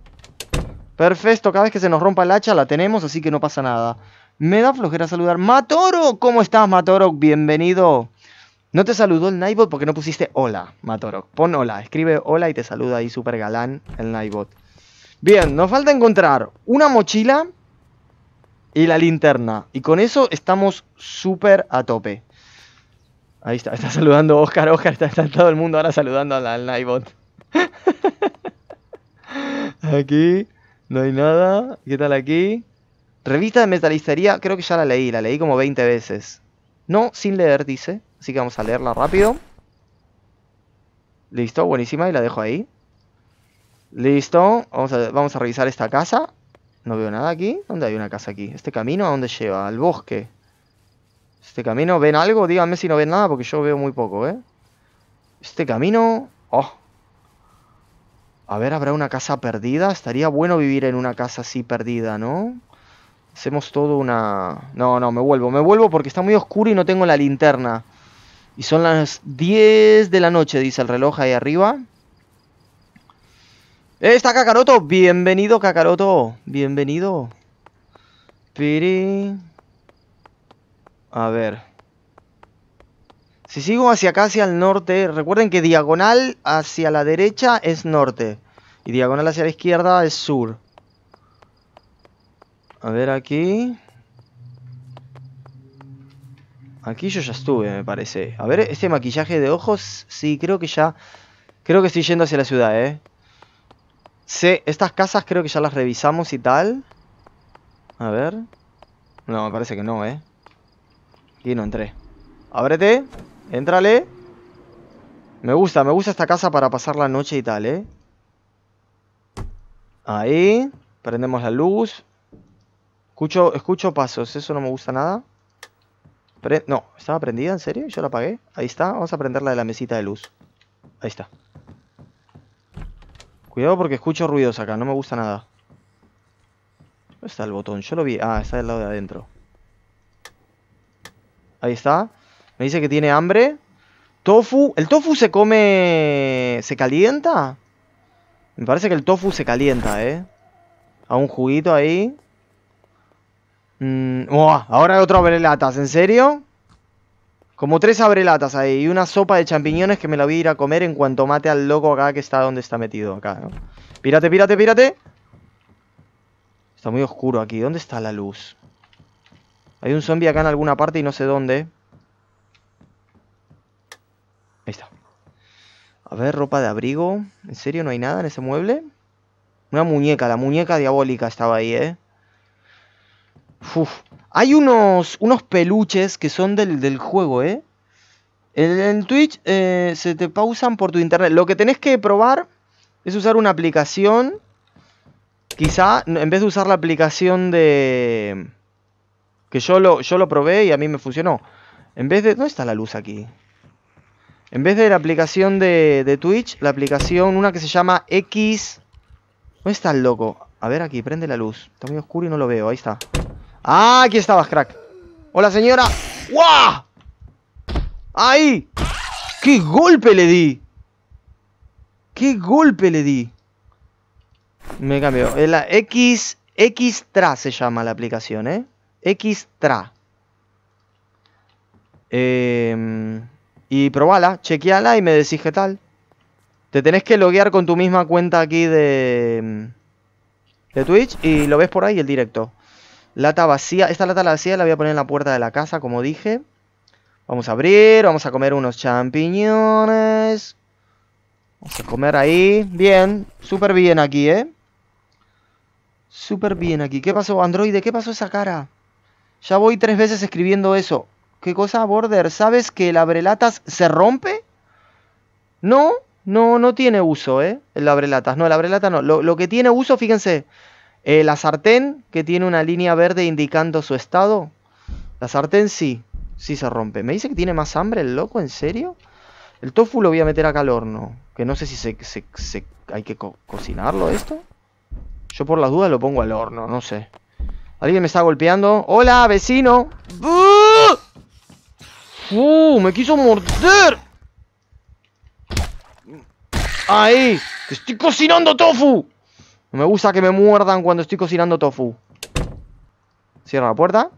Perfecto. Cada vez que se nos rompa el hacha la tenemos, así que no pasa nada. Me da flojera saludar. Matoro, ¿cómo estás, Matoro? Bienvenido. No te saludó el Nightbot porque no pusiste hola, Matoro. Pon hola, escribe hola y te saluda ahí súper galán el Nightbot. Bien, nos falta encontrar una mochila y la linterna. Y con eso estamos súper a tope. Ahí está, está saludando Oscar. Oscar está, todo el mundo ahora saludando al, al Nightbot. Aquí no hay nada. ¿Qué tal aquí? Revista de metalistería, creo que ya la leí, la leí como 20 veces. No, sin leer, dice. Así que vamos a leerla rápido. Listo, buenísima, y la dejo ahí. Listo, vamos a, vamos a revisar esta casa. No veo nada aquí. ¿Dónde hay una casa aquí? ¿Este camino a dónde lleva? Al bosque. ¿Este camino? ¿Ven algo? Díganme si no ven nada porque yo veo muy poco, ¿eh? Este camino... Oh, a ver, ¿habrá una casa perdida? Estaría bueno vivir en una casa así perdida, ¿no? Hacemos todo una... No, no, me vuelvo. Me vuelvo porque está muy oscuro y no tengo la linterna. Y son las 10 de la noche, dice el reloj ahí arriba. ¡Eh, ¡Está Kakaroto! ¡Bienvenido, Kakaroto! ¡Bienvenido! Piri... A ver... Si sigo hacia acá, hacia el norte, recuerden que diagonal hacia la derecha es norte. Y diagonal hacia la izquierda es sur. A ver aquí. Aquí yo ya estuve, me parece. A ver, este maquillaje de ojos, sí, creo que ya... Creo que estoy yendo hacia la ciudad, ¿eh? Sí, estas casas creo que ya las revisamos y tal. A ver. No, me parece que no, ¿eh? Aquí no entré. Ábrete. Entrale. Me gusta, me gusta esta casa para pasar la noche y tal, ¿eh? Ahí. Prendemos la luz. Escucho, escucho pasos. Eso no me gusta nada. no, ¿estaba prendida? ¿En serio? ¿Yo la apagué? Ahí está. Vamos a la de la mesita de luz. Ahí está. Cuidado porque escucho ruidos acá. No me gusta nada. ¿Dónde está el botón? Yo lo vi. Ah, está del lado de adentro. Ahí está. Me dice que tiene hambre. Tofu. ¿El tofu se come... ¿Se calienta? Me parece que el tofu se calienta, ¿eh? A un juguito ahí. Mm, ahora hay otro abrelatas. ¿En serio? Como tres abrelatas ahí. Y una sopa de champiñones que me la voy a ir a comer en cuanto mate al loco acá que está donde está metido. Acá, ¿no? Pírate, pírate, pírate. Está muy oscuro aquí. ¿Dónde está la luz? Hay un zombie acá en alguna parte y no sé dónde. A ver, ropa de abrigo. ¿En serio no hay nada en ese mueble? Una muñeca, la muñeca diabólica estaba ahí, ¿eh? Hay unos, unos peluches que son del, del juego, ¿eh? En, Twitch eh, se te pausan por tu internet. Lo que tenés que probar es usar una aplicación. Quizá, en vez de usar la aplicación de... Que yo lo, yo lo probé y a mí me funcionó. En vez de... ¿Dónde está la luz aquí? En vez de la aplicación de, Twitch, la aplicación, una que se llama X... ¿Dónde estás, loco? A ver aquí, prende la luz. Está muy oscuro y no lo veo, ahí está. ¡Ah! Aquí estabas, crack. ¡Hola, señora! ¡Guau! ¡Ahí! ¡Qué golpe le di! ¡Qué golpe le di! Me Es eh, La X... Xtra se llama la aplicación, ¿eh? Xtra. Eh... Em, y probala, chequeala y me decís qué tal. Te tenés que loguear con tu misma cuenta aquí de, mm, de Twitch y lo ves por ahí el directo. Lata vacía, esta lata la vacía la voy a poner en la puerta de la casa, como dije. Vamos a abrir, vamos a comer unos champiñones. Vamos a comer ahí. Bien, súper bien aquí, ¿eh? Súper bien aquí. ¿Qué pasó, androide? ¿Qué pasó esa cara? Ya voy tres veces escribiendo eso. ¿Qué cosa, Border? ¿Sabes que el abrelatas se rompe? No, no, no tiene uso, ¿eh? El abrelatas, no, el abrelatas no. Lo, que tiene uso, fíjense, eh, la sartén, que tiene una línea verde indicando su estado. La sartén sí, sí se rompe. ¿Me dice que tiene más hambre el loco? ¿En serio? El tofu lo voy a meter acá al horno. Que no sé si se, se, hay que cocinarlo esto. Yo por las dudas lo pongo al horno, no sé. Alguien me está golpeando. ¡Hola, vecino! ¡Buh! ¡Uh! ¡Me quiso morder! ¡Ahí! ¡Estoy cocinando tofu! No me gusta que me muerdan cuando estoy cocinando tofu. Cierro la puerta.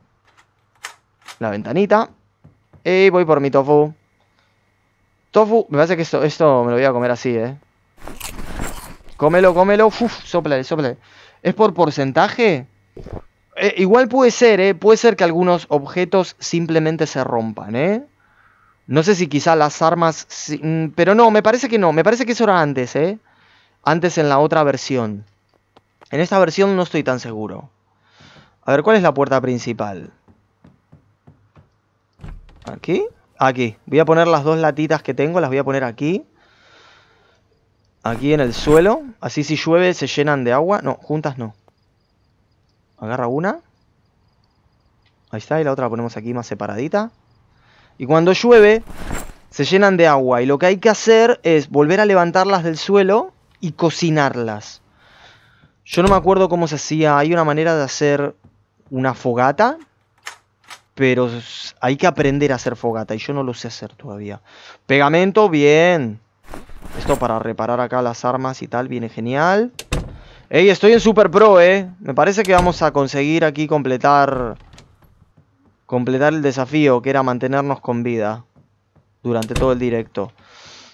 La ventanita. Y voy por mi tofu. Tofu, me parece que esto, me lo voy a comer así, ¿eh? Cómelo, cómelo. Uf, sople, sople. ¿Es por porcentaje? Eh, igual puede ser, ¿eh? Puede ser que algunos objetos simplemente se rompan, ¿eh? No sé si quizá las armas... Mm, pero no, me parece que no. Me parece que eso era antes, ¿eh? Antes en la otra versión. En esta versión no estoy tan seguro. A ver, ¿cuál es la puerta principal? ¿Aquí? Aquí. Voy a poner las dos latitas que tengo, las voy a poner aquí. Aquí en el suelo. Así si llueve se llenan de agua. No, juntas no. Agarra una. Ahí está, y la otra la ponemos aquí más separadita. Y cuando llueve, se llenan de agua. Y lo que hay que hacer es volver a levantarlas del suelo y cocinarlas. Yo no me acuerdo cómo se hacía. Hay una manera de hacer una fogata. Pero hay que aprender a hacer fogata. Y yo no lo sé hacer todavía. Pegamento, bien. Esto para reparar acá las armas y tal, viene genial. Ey, estoy en Super Pro, eh. Me parece que vamos a conseguir aquí completar... Completar el desafío, que era mantenernos con vida. Durante todo el directo.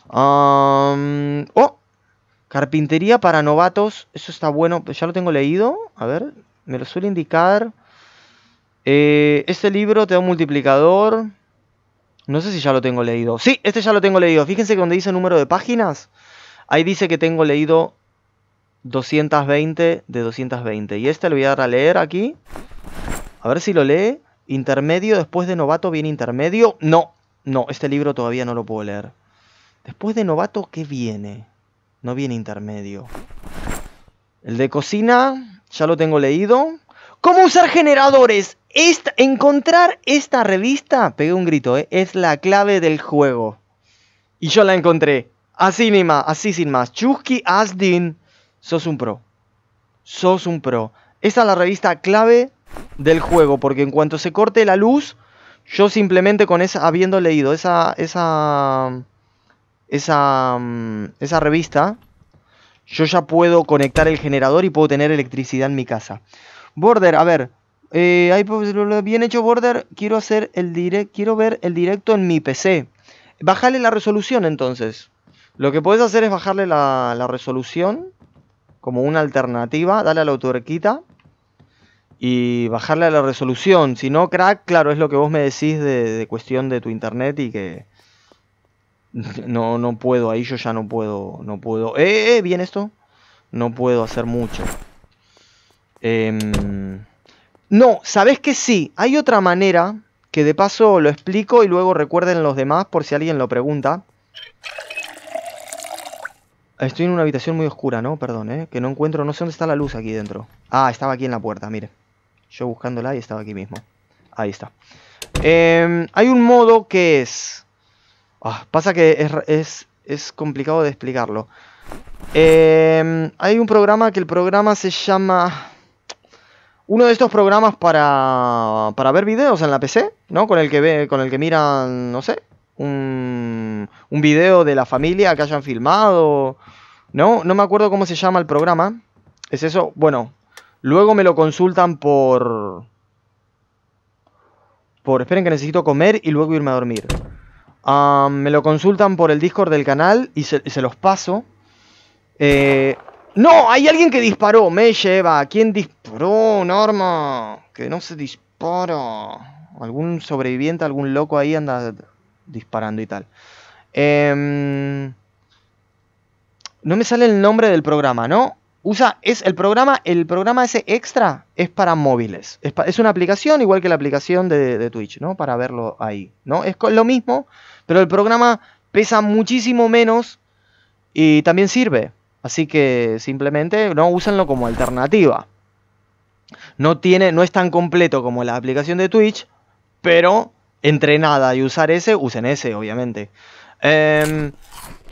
¡Oh! Carpintería para novatos. Eso está bueno. Ya lo tengo leído. A ver, me lo suele indicar. Eh, este libro te da un multiplicador. No sé si ya lo tengo leído. Sí, este ya lo tengo leído. Fíjense que donde dice número de páginas, ahí dice que tengo leído 220 de 220. Y este lo voy a dar a leer aquí. A ver si lo lee. Intermedio, después de novato viene intermedio. No, no, este libro todavía no lo puedo leer. Después de novato, ¿qué viene? No viene intermedio. El de cocina, ya lo tengo leído. ¿Cómo usar generadores? Esta, encontrar esta revista, pegué un grito, ¿eh? es la clave del juego. Y yo la encontré. Así ni así sin más. Chusky Asdin sos un pro. Sos un pro. Esa es la revista clave del juego, porque en cuanto se corte la luz, yo simplemente con esa, habiendo leído esa, esa, esa, mm, esa revista, yo ya puedo conectar el generador y puedo tener electricidad en mi casa. Border, a ver, eh, pues, bien hecho Border, quiero hacer el quiero ver el directo en mi PC. Bájale la resolución entonces. Lo que puedes hacer es bajarle la, la resolución como una alternativa, dale a la autorequita y bajarle a la resolución. Si no, crack, claro, es lo que vos me decís de, cuestión de tu internet y que no, no puedo, ahí yo ya no puedo, no puedo. ¡Eh, eh! eh ¿Bien esto? No puedo hacer mucho. Em, no, ¿sabés que sí? Hay otra manera que de paso lo explico y luego recuerden los demás por si alguien lo pregunta. Estoy en una habitación muy oscura, ¿no? Perdón, ¿eh? Que no encuentro, no sé dónde está la luz aquí dentro. Ah, estaba aquí en la puerta, mire. Yo buscándola y estaba aquí mismo. Ahí está. Em, hay un modo que es... Ah, pasa que es, es, complicado de explicarlo. Em, hay un programa que el programa se llama... Uno de estos programas para, para ver videos en la PC, ¿no? Con el que ve, con el que miran, no sé, un, un video de la familia que hayan filmado. No, no me acuerdo cómo se llama el programa. ¿Es eso? Bueno, luego me lo consultan por... Por, esperen que necesito comer y luego irme a dormir. me lo consultan por el Discord del canal y se, los paso. Eh, no, hay alguien que disparó. Me lleva. ¿Quién disparó, Norma? Que no se dispara. ¿Algún sobreviviente, algún loco ahí anda disparando y tal. Em, no me sale el nombre del programa, ¿no? Usa, es el programa, el programa ese extra es para móviles. Es, una aplicación igual que la aplicación de, Twitch, ¿no? Para verlo ahí, ¿no? Es lo mismo, pero el programa pesa muchísimo menos y también sirve. Así que simplemente, ¿no? Úsenlo como alternativa. No, tiene, no es tan completo como la aplicación de Twitch, pero entrenada y usar ese, usen ese, obviamente. Em,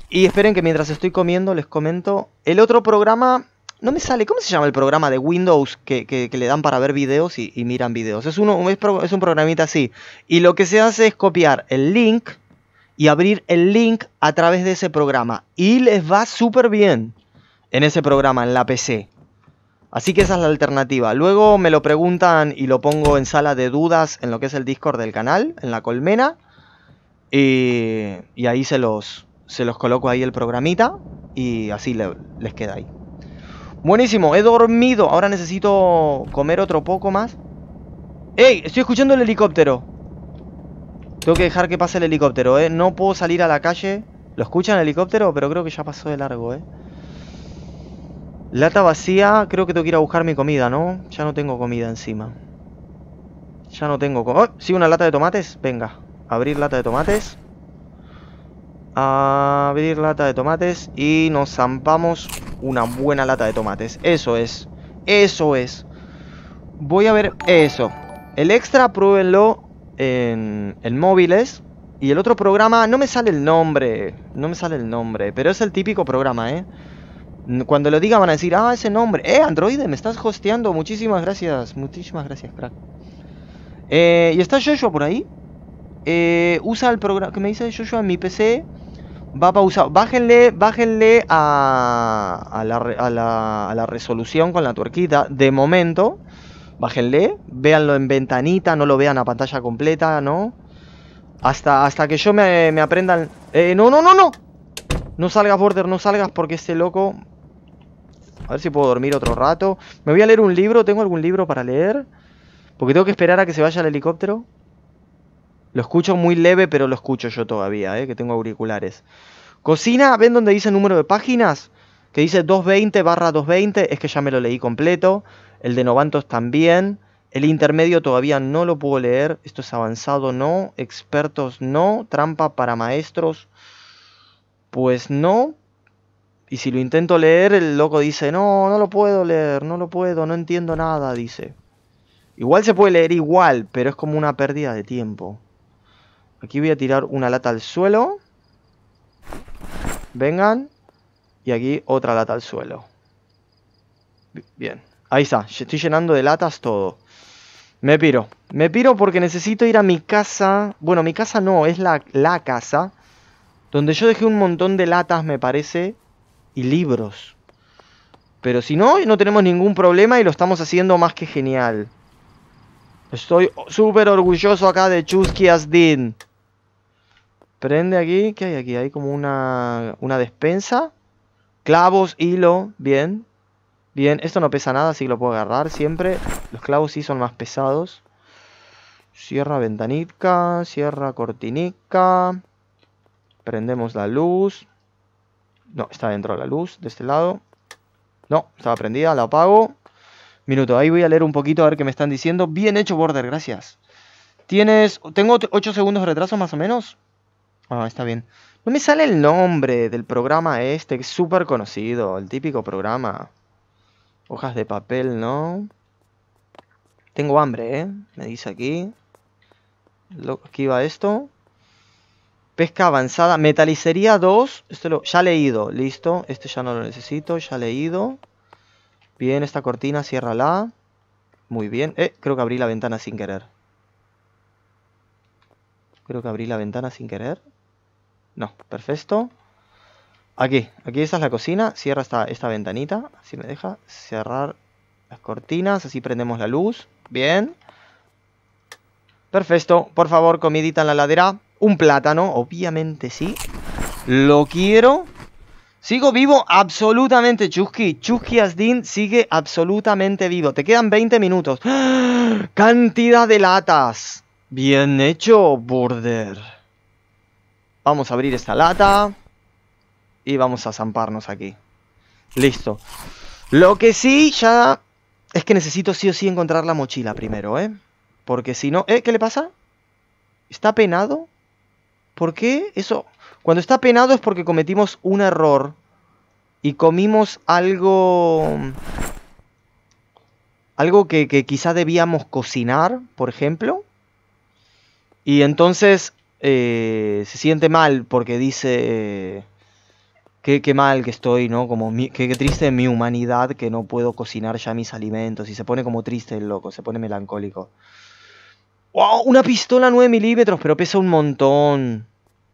y esperen que mientras estoy comiendo les comento. El otro programa, no me sale, ¿cómo se llama el programa de Windows que, le dan para ver videos y, miran videos? Es, uno, es un programita así. Y lo que se hace es copiar el link y abrir el link a través de ese programa. Y les va súper bien en ese programa, en la PC. Así que esa es la alternativa. Luego me lo preguntan y lo pongo en sala de dudas en lo que es el Discord del canal, en la colmena. Y, y ahí se los, se los coloco ahí el programita y así les queda ahí. Buenísimo, he dormido. Ahora necesito comer otro poco más. ¡Ey! Estoy escuchando el helicóptero. Tengo que dejar que pase el helicóptero, ¿eh? No puedo salir a la calle. ¿Lo escuchan el helicóptero? Pero creo que ya pasó de largo, ¿eh? Lata vacía, creo que tengo que ir a buscar mi comida, ¿no? Ya no tengo comida encima. Ya no tengo... ¡Oh! Sí, una lata de tomates. Venga, abrir lata de tomates. Abrir lata de tomates y nos zampamos una buena lata de tomates. Eso es. Eso es. Voy a ver eso. El extra, pruébenlo en, en móviles. Y el otro programa, no me sale el nombre. No me sale el nombre, pero es el típico programa, ¿eh? Cuando lo diga van a decir, ah, ese nombre. Eh, androide, me estás hosteando. Muchísimas gracias. Muchísimas gracias, crack. Eh, ¿Y está Joshua por ahí? Eh, usa el programa que me dice Joshua en mi PC. Va pausado. Bájenle, bájenle a, a, la, a, la, a la resolución con la tuerquita. De momento, bájenle. Véanlo en ventanita, no lo vean a pantalla completa, ¿no? Hasta, hasta que yo me, aprendan. Eh, no, no, no, no. No salgas, Border, no salgas porque este loco a ver si puedo dormir otro rato. Me voy a leer un libro. ¿Tengo algún libro para leer? Porque tengo que esperar a que se vaya el helicóptero. Lo escucho muy leve, pero lo escucho yo todavía, eh, que tengo auriculares. Cocina, ¿ven donde dice número de páginas? Que dice 220 barra 220. Es que ya me lo leí completo. El de Novantos también. El intermedio todavía no lo puedo leer. Esto es avanzado, no. Expertos, no. Trampa para maestros, pues no. Y si lo intento leer, el loco dice, no, no lo puedo leer, no lo puedo, no entiendo nada, dice. Igual se puede leer igual, pero es como una pérdida de tiempo. Aquí voy a tirar una lata al suelo. Vengan. Y aquí otra lata al suelo. Bien. Ahí está. Estoy llenando de latas todo. Me piro. Me piro porque necesito ir a mi casa. Bueno, mi casa no, es la, la casa. Donde yo dejé un montón de latas, me parece y libros. Pero si no, no tenemos ningún problema y lo estamos haciendo más que genial. Estoy súper orgulloso acá de Chusky Asdin. Prende aquí. ¿Qué hay aquí? Hay como una, una despensa. Clavos, hilo. Bien. Bien. Esto no pesa nada, así que lo puedo agarrar siempre. Los clavos sí son más pesados. Cierra ventanica. Cierra cortinica. Prendemos la luz. No, está dentro de la luz, de este lado. No, estaba prendida, la apago. Minuto, ahí voy a leer un poquito a ver qué me están diciendo. Bien hecho, Border, gracias. Tienes... ¿Tengo 8 segundos de retraso más o menos? Ah, está bien. No me sale el nombre del programa este, que es súper conocido, el típico programa. Hojas de papel, ¿no? Tengo hambre, ¿eh? Me dice aquí. Lo, aquí va esto. Pesca avanzada. Metalicería 2. esto lo, ya leído. Listo. Este ya no lo necesito. Ya leído. Bien, esta cortina, ciérrala. Muy bien. Eh, creo que abrí la ventana sin querer. Creo que abrí la ventana sin querer. No, perfecto. Aquí, aquí esta es la cocina. Cierra esta, esta ventanita. Así me deja cerrar las cortinas. Así prendemos la luz. Bien. Perfecto, por favor, comidita en la ladera Un plátano, obviamente sí Lo quiero Sigo vivo absolutamente, Chusky Chusky Asdin sigue absolutamente vivo Te quedan 20 minutos ¡Ah! Cantidad de latas Bien hecho, Border Vamos a abrir esta lata Y vamos a zamparnos aquí Listo Lo que sí ya... Es que necesito sí o sí encontrar la mochila primero, ¿eh? Porque si no... ¿Eh? ¿Qué le pasa? ¿Está penado? ¿Por qué? Eso... Cuando está penado es porque cometimos un error. Y comimos algo... Algo que, quizá debíamos cocinar, por ejemplo. Y entonces eh, se siente mal porque dice... Qué, mal que estoy, ¿no? Como qué, triste mi humanidad que no puedo cocinar ya mis alimentos. Y se pone como triste el loco, se pone melancólico. ¡Wow! Una pistola 9 milímetros, pero pesa un montón.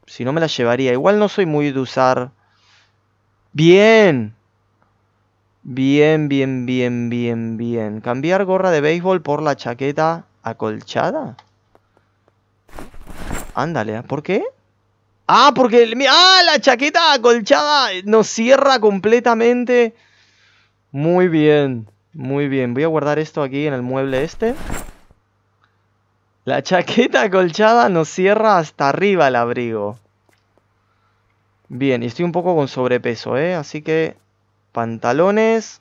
Si no me la llevaría. Igual no soy muy de usar. Bien. Bien, bien, bien, bien, bien. Cambiar gorra de béisbol por la chaqueta acolchada. Ándale, ¿ah? ¿por qué? Ah, porque... ¡Ah! La chaqueta acolchada nos cierra completamente. Muy bien, muy bien. Voy a guardar esto aquí en el mueble este. La chaqueta colchada nos cierra hasta arriba el abrigo. Bien, y estoy un poco con sobrepeso, ¿eh? Así que pantalones,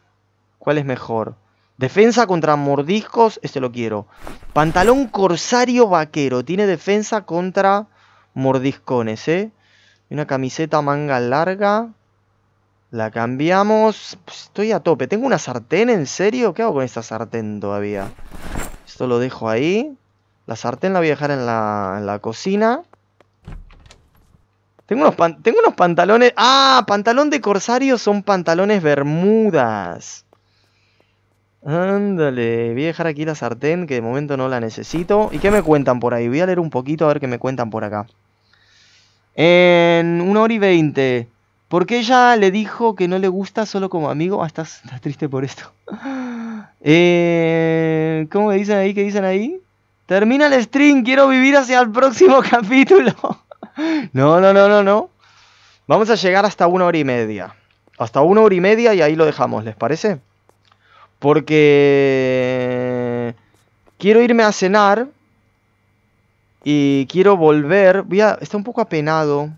¿cuál es mejor? Defensa contra mordiscos, este lo quiero. Pantalón corsario vaquero, tiene defensa contra mordiscones, ¿eh? Una camiseta manga larga. La cambiamos. Estoy a tope. ¿Tengo una sartén? ¿En serio? ¿Qué hago con esta sartén todavía? Esto lo dejo ahí. La sartén la voy a dejar en la, cocina. Tengo unos, pantalones... ¡Ah! Pantalón de corsario son pantalones bermudas. Ándale, voy a dejar aquí la sartén que de momento no la necesito. ¿Y qué me cuentan por ahí? Voy a leer un poquito a ver qué me cuentan por acá. En una hora y 20. ¿Por qué ella le dijo que no le gusta solo como amigo? Ah, estás, triste por esto. Eh, ¿Cómo me dicen ahí? ¿Qué dicen ahí? Termina el stream, quiero vivir hacia el próximo capítulo. No, no, no, no, no. Vamos a llegar hasta una hora y media. Hasta una hora y media y ahí lo dejamos, ¿les parece? Porque quiero irme a cenar y quiero volver. Voy Está un poco apenado.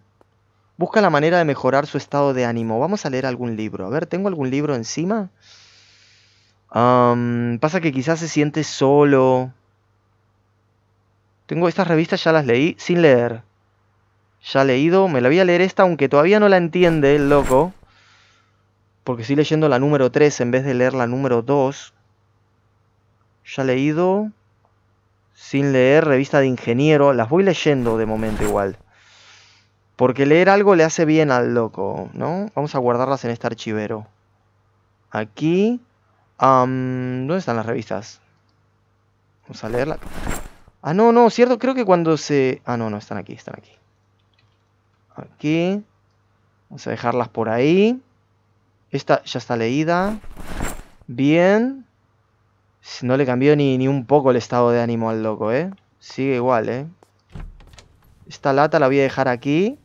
Busca la manera de mejorar su estado de ánimo. Vamos a leer algún libro. A ver, ¿tengo algún libro encima? pasa que quizás se siente solo. Tengo estas revistas, ya las leí sin leer. Ya leído, me la voy a leer esta, aunque todavía no la entiende el loco. Porque estoy leyendo la número 3 en vez de leer la número 2. Ya leído. Sin leer, revista de ingeniero. Las voy leyendo de momento igual. Porque leer algo le hace bien al loco, ¿no? Vamos a guardarlas en este archivero. Aquí. ¿Dónde están las revistas? Vamos a leerla. Ah, no, no, cierto, creo que cuando se... Ah, no, no, están aquí, están aquí. Aquí. Vamos a dejarlas por ahí. Esta ya está leída. Bien. No le cambió ni, un poco el estado de ánimo al loco, ¿eh? Sigue igual, ¿eh? Esta lata la voy a dejar aquí.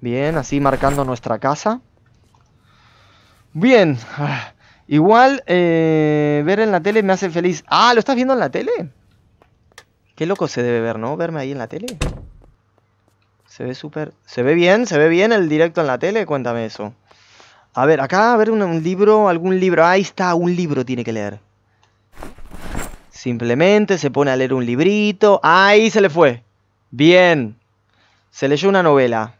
Bien, así marcando nuestra casa. Bien. Ah, Igual eh, ver en la tele me hace feliz. Ah, ¿lo estás viendo en la tele? Qué loco se debe ver, ¿no? Verme ahí en la tele. Se ve súper... ¿Se ve bien? ¿Se ve bien el directo en la tele? Cuéntame eso. A ver, acá, a ver un, un libro, algún libro. Ahí está, un libro tiene que leer. Simplemente se pone a leer un librito. Ahí se le fue. Bien. Se leyó una novela.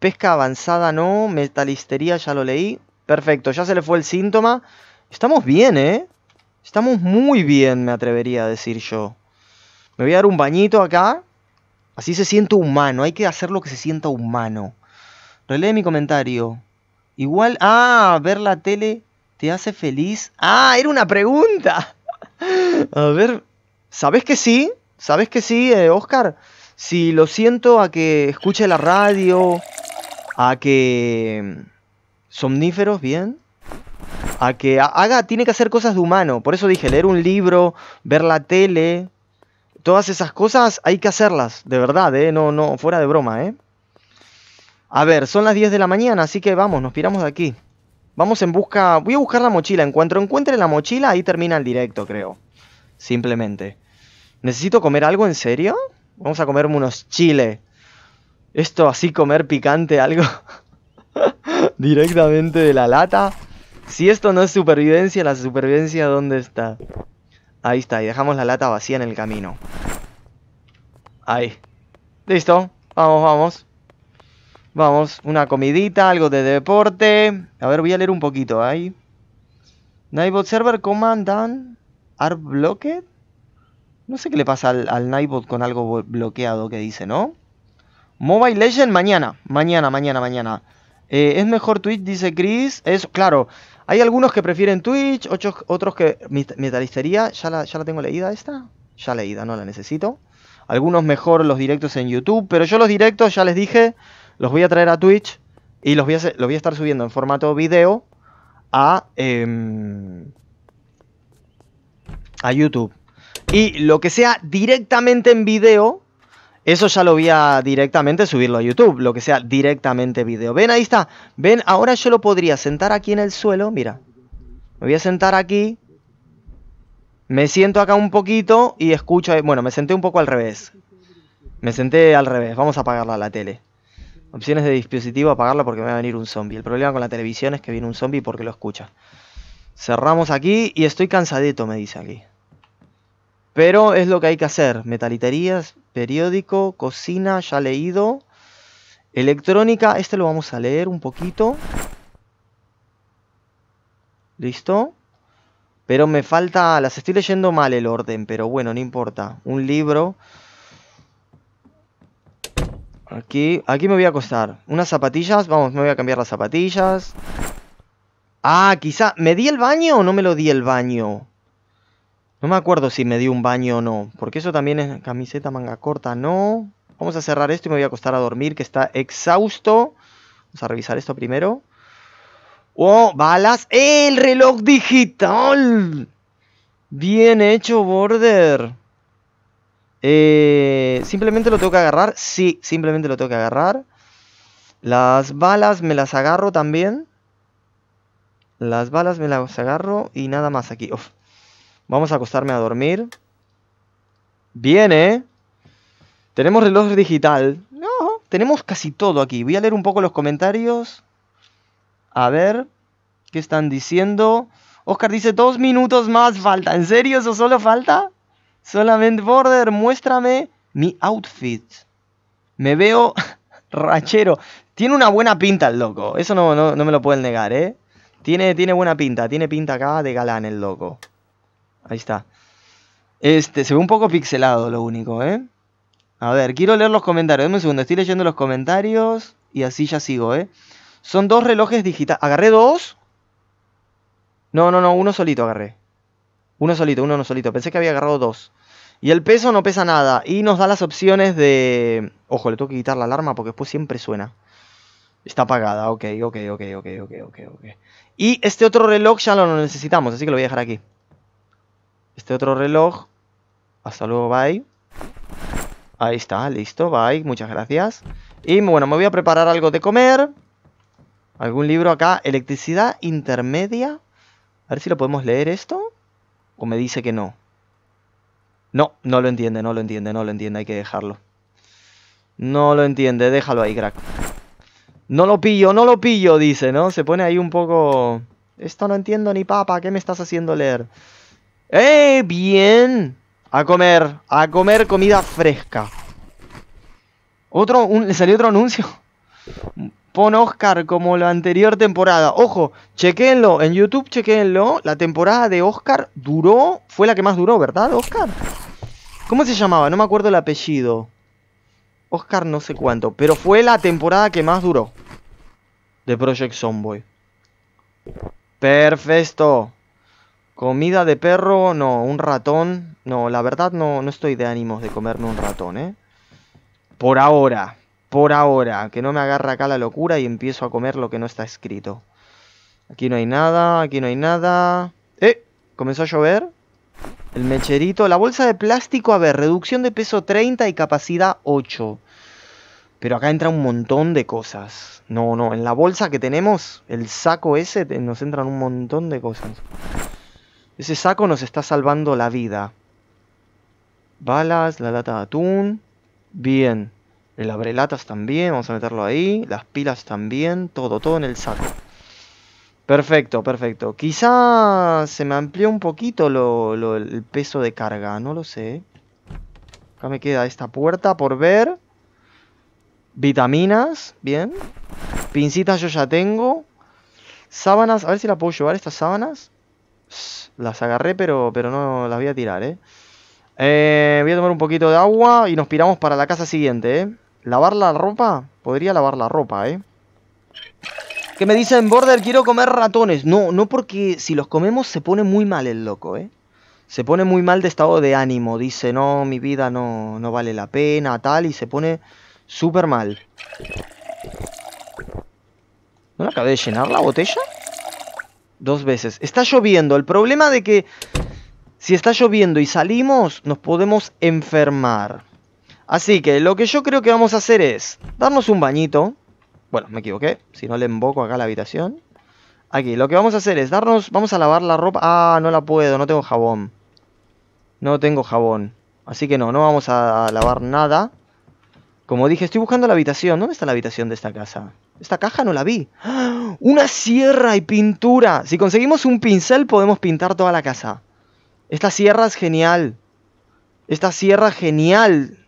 Pesca avanzada no, metalistería ya lo leí. Perfecto, ya se le fue el síntoma. Estamos bien, ¿eh? Estamos muy bien, me atrevería a decir yo. Me voy a dar un bañito acá. Así se siente humano. Hay que hacer lo que se sienta humano. Relee mi comentario. Igual. Ah, ver la tele te hace feliz. Ah, era una pregunta. A ver. ¿Sabes que sí? ¿Sabes que sí, Oscar? Eh, si lo siento a que escuche la radio, a que somníferos, bien, a que haga, tiene que hacer cosas de humano. Por eso dije, leer un libro, ver la tele, todas esas cosas hay que hacerlas, de verdad, ¿eh? No, no, fuera de broma, ¿eh? A ver, son las 10 de la mañana, así que vamos, nos piramos de aquí. Vamos en busca, voy a buscar la mochila. En cuanto encuentre la mochila, ahí termina el directo, creo. Simplemente. ¿Necesito comer algo en serio? Vamos a comerme unos chile. Esto así comer picante, algo. Directamente de la lata. Si esto no es supervivencia, la supervivencia ¿dónde está? Ahí está, y dejamos la lata vacía en el camino. Ahí. Listo. Vamos, vamos. Vamos, una comidita, algo de deporte. A ver, voy a leer un poquito ahí. Nightbot Server Command Are Blocked. No sé qué le pasa al, al Nightbot con algo bloqueado que dice, ¿no? Mobile Legend mañana, mañana, mañana, mañana. Eh, es mejor Twitch, dice Chris. Es, claro, hay algunos que prefieren Twitch, otros, que. Metalistería, ¿ya la, ¿ya la tengo leída esta? Ya leída, no la necesito. Algunos mejor los directos en YouTube, pero yo los directos, ya les dije, los voy a traer a Twitch y los voy a, voy a estar subiendo en formato video a, em, a YouTube. Y lo que sea directamente en video, eso ya lo voy a directamente subirlo a YouTube, lo que sea directamente video. Ven, ahí está. Ven, ahora yo lo podría sentar aquí en el suelo. Mira, me voy a sentar aquí. Me siento acá un poquito y escucho... Bueno, me senté un poco al revés. Me senté al revés. Vamos a apagarla la tele. Opciones de dispositivo, apagarla porque me va a venir un zombie. El problema con la televisión es que viene un zombie porque lo escucha. Cerramos aquí y estoy cansadito, me dice aquí. Pero es lo que hay que hacer. Metaliterías, periódico, cocina, ya leído. Electrónica, este lo vamos a leer un poquito. ¿Listo? Pero me falta... Las estoy leyendo mal el orden, pero bueno, no importa. Un libro. Aquí, aquí me voy a acostar. Unas zapatillas. Vamos, me voy a cambiar las zapatillas. Ah, quizá... ¿Me di el baño o no me lo di el baño? No me acuerdo si me dio un baño o no. Porque eso también es camiseta manga corta, no. Vamos a cerrar esto y me voy a acostar a dormir, que está exhausto. Vamos a revisar esto primero. ¡Oh! ¡Balas! ¡El reloj digital! Bien hecho, Border. Eh, simplemente lo tengo que agarrar. Sí, simplemente lo tengo que agarrar. Las balas me las agarro también. Las balas me las agarro y nada más aquí. Uf. Vamos a acostarme a dormir. Viene. Tenemos reloj digital. No, tenemos casi todo aquí. Voy a leer un poco los comentarios. A ver, ¿qué están diciendo? Oscar dice, dos minutos más falta. ¿En serio eso solo falta? Solamente Border, muéstrame mi outfit. Me veo rachero. Tiene una buena pinta el loco. Eso no, no, me lo pueden negar, ¿eh? Tiene, tiene buena pinta. Tiene pinta acá de galán el loco. Ahí está. Este, se ve un poco pixelado lo único, ¿eh? A ver, quiero leer los comentarios. Dame un segundo, estoy leyendo los comentarios y así ya sigo, ¿eh? Son dos relojes digitales. ¿Agarré dos? No, no, no, uno solito agarré. Uno solito, uno no solito. Pensé que había agarrado dos. Y el peso no pesa nada. Y nos da las opciones de... Ojo, le tengo que quitar la alarma porque después siempre suena. Está apagada, ok, ok, ok, ok, ok, ok. Y este otro reloj ya lo necesitamos, así que lo voy a dejar aquí. Este otro reloj. Hasta luego, bye. Ahí está, listo, bye, muchas gracias. Y bueno, me voy a preparar algo de comer. Algún libro acá. Electricidad intermedia. A ver si lo podemos leer esto. O me dice que no. No, no lo entiende, no lo entiende, no lo entiende. Hay que dejarlo. No lo entiende, déjalo ahí, crack. No lo pillo, no lo pillo, dice, ¿no? Se pone ahí un poco... Esto no entiendo ni papa, ¿qué me estás haciendo leer? ¡Eh! ¡Bien! A comer. A comer comida fresca. Otro, ¿Le salió otro anuncio? Pon Oscar como la anterior temporada. Ojo, chequenlo. En YouTube, chequenlo. La temporada de Oscar duró. Fue la que más duró, ¿verdad, Oscar? ¿Cómo se llamaba? No me acuerdo el apellido. Oscar no sé cuánto. Pero fue la temporada que más duró. De Project Zomboy. Perfecto. Comida de perro, no, un ratón. No, la verdad no, no estoy de ánimos de comerme un ratón, ¿eh? Por ahora, por ahora. Que no me agarra acá la locura y empiezo a comer lo que no está escrito. Aquí no hay nada, aquí no hay nada. ¡Eh! Comenzó a llover. El mecherito. La bolsa de plástico, a ver, reducción de peso 30 y capacidad 8. Pero acá entra un montón de cosas. No, no, en la bolsa que tenemos, el saco ese, nos entran un montón de cosas. Ese saco nos está salvando la vida. Balas, la lata de atún. Bien. El abrelatas también, vamos a meterlo ahí. Las pilas también, todo, todo en el saco. Perfecto, perfecto. Quizá se me amplió un poquito el peso de carga, no lo sé. Acá me queda esta puerta por ver. Vitaminas, bien. Pincitas yo ya tengo. Sábanas, a ver si la puedo llevar estas sábanas. Las agarré, pero, pero no las voy a tirar, ¿eh? ¿eh? Voy a tomar un poquito de agua y nos piramos para la casa siguiente, ¿eh? ¿Lavar la ropa? Podría lavar la ropa, ¿eh? qué me dicen, Border, quiero comer ratones. No, no porque si los comemos se pone muy mal el loco, ¿eh? Se pone muy mal de estado de ánimo. Dice, no, mi vida no, no vale la pena, tal, y se pone súper mal. ¿No la acabé de llenar la botella? dos veces. Está lloviendo. El problema de que si está lloviendo y salimos, nos podemos enfermar. Así que lo que yo creo que vamos a hacer es darnos un bañito. Bueno, me equivoqué. Si no le emboco acá la habitación. Aquí, lo que vamos a hacer es darnos... Vamos a lavar la ropa. Ah, no la puedo, no tengo jabón. No tengo jabón. Así que no, no vamos a lavar nada. Como dije, estoy buscando la habitación. ¿Dónde está la habitación de esta casa? Esta caja no la vi. Una sierra y pintura. Si conseguimos un pincel podemos pintar toda la casa. Esta sierra es genial. Esta sierra genial.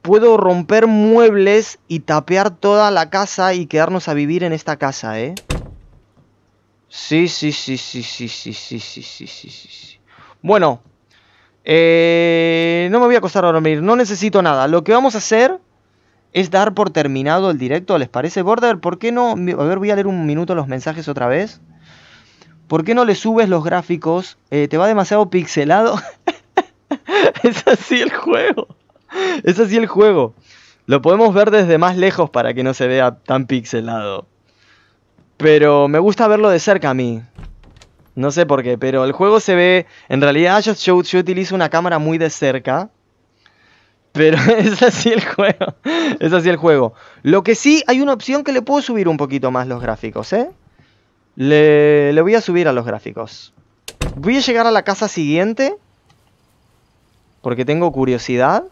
Puedo romper muebles y tapear toda la casa y quedarnos a vivir en esta casa, ¿eh? Sí, sí, sí, sí, sí, sí, sí, sí, sí, sí, sí. Bueno. Eh, no me voy a acostar a dormir. No necesito nada. Lo que vamos a hacer es dar por terminado el directo. ¿Les parece, Border? ¿Por qué no? A ver, voy a leer un minuto los mensajes otra vez. ¿Por qué no le subes los gráficos? Eh, ¿Te va demasiado pixelado? es así el juego. Es así el juego. Lo podemos ver desde más lejos para que no se vea tan pixelado. Pero me gusta verlo de cerca a mí. No sé por qué, pero el juego se ve... En realidad yo, yo utilizo una cámara muy de cerca pero es así el juego. Es así el juego. Lo que sí, hay una opción que le puedo subir un poquito más los gráficos, ¿eh? Le, le voy a subir a los gráficos. Voy a llegar a la casa siguiente. Porque tengo curiosidad.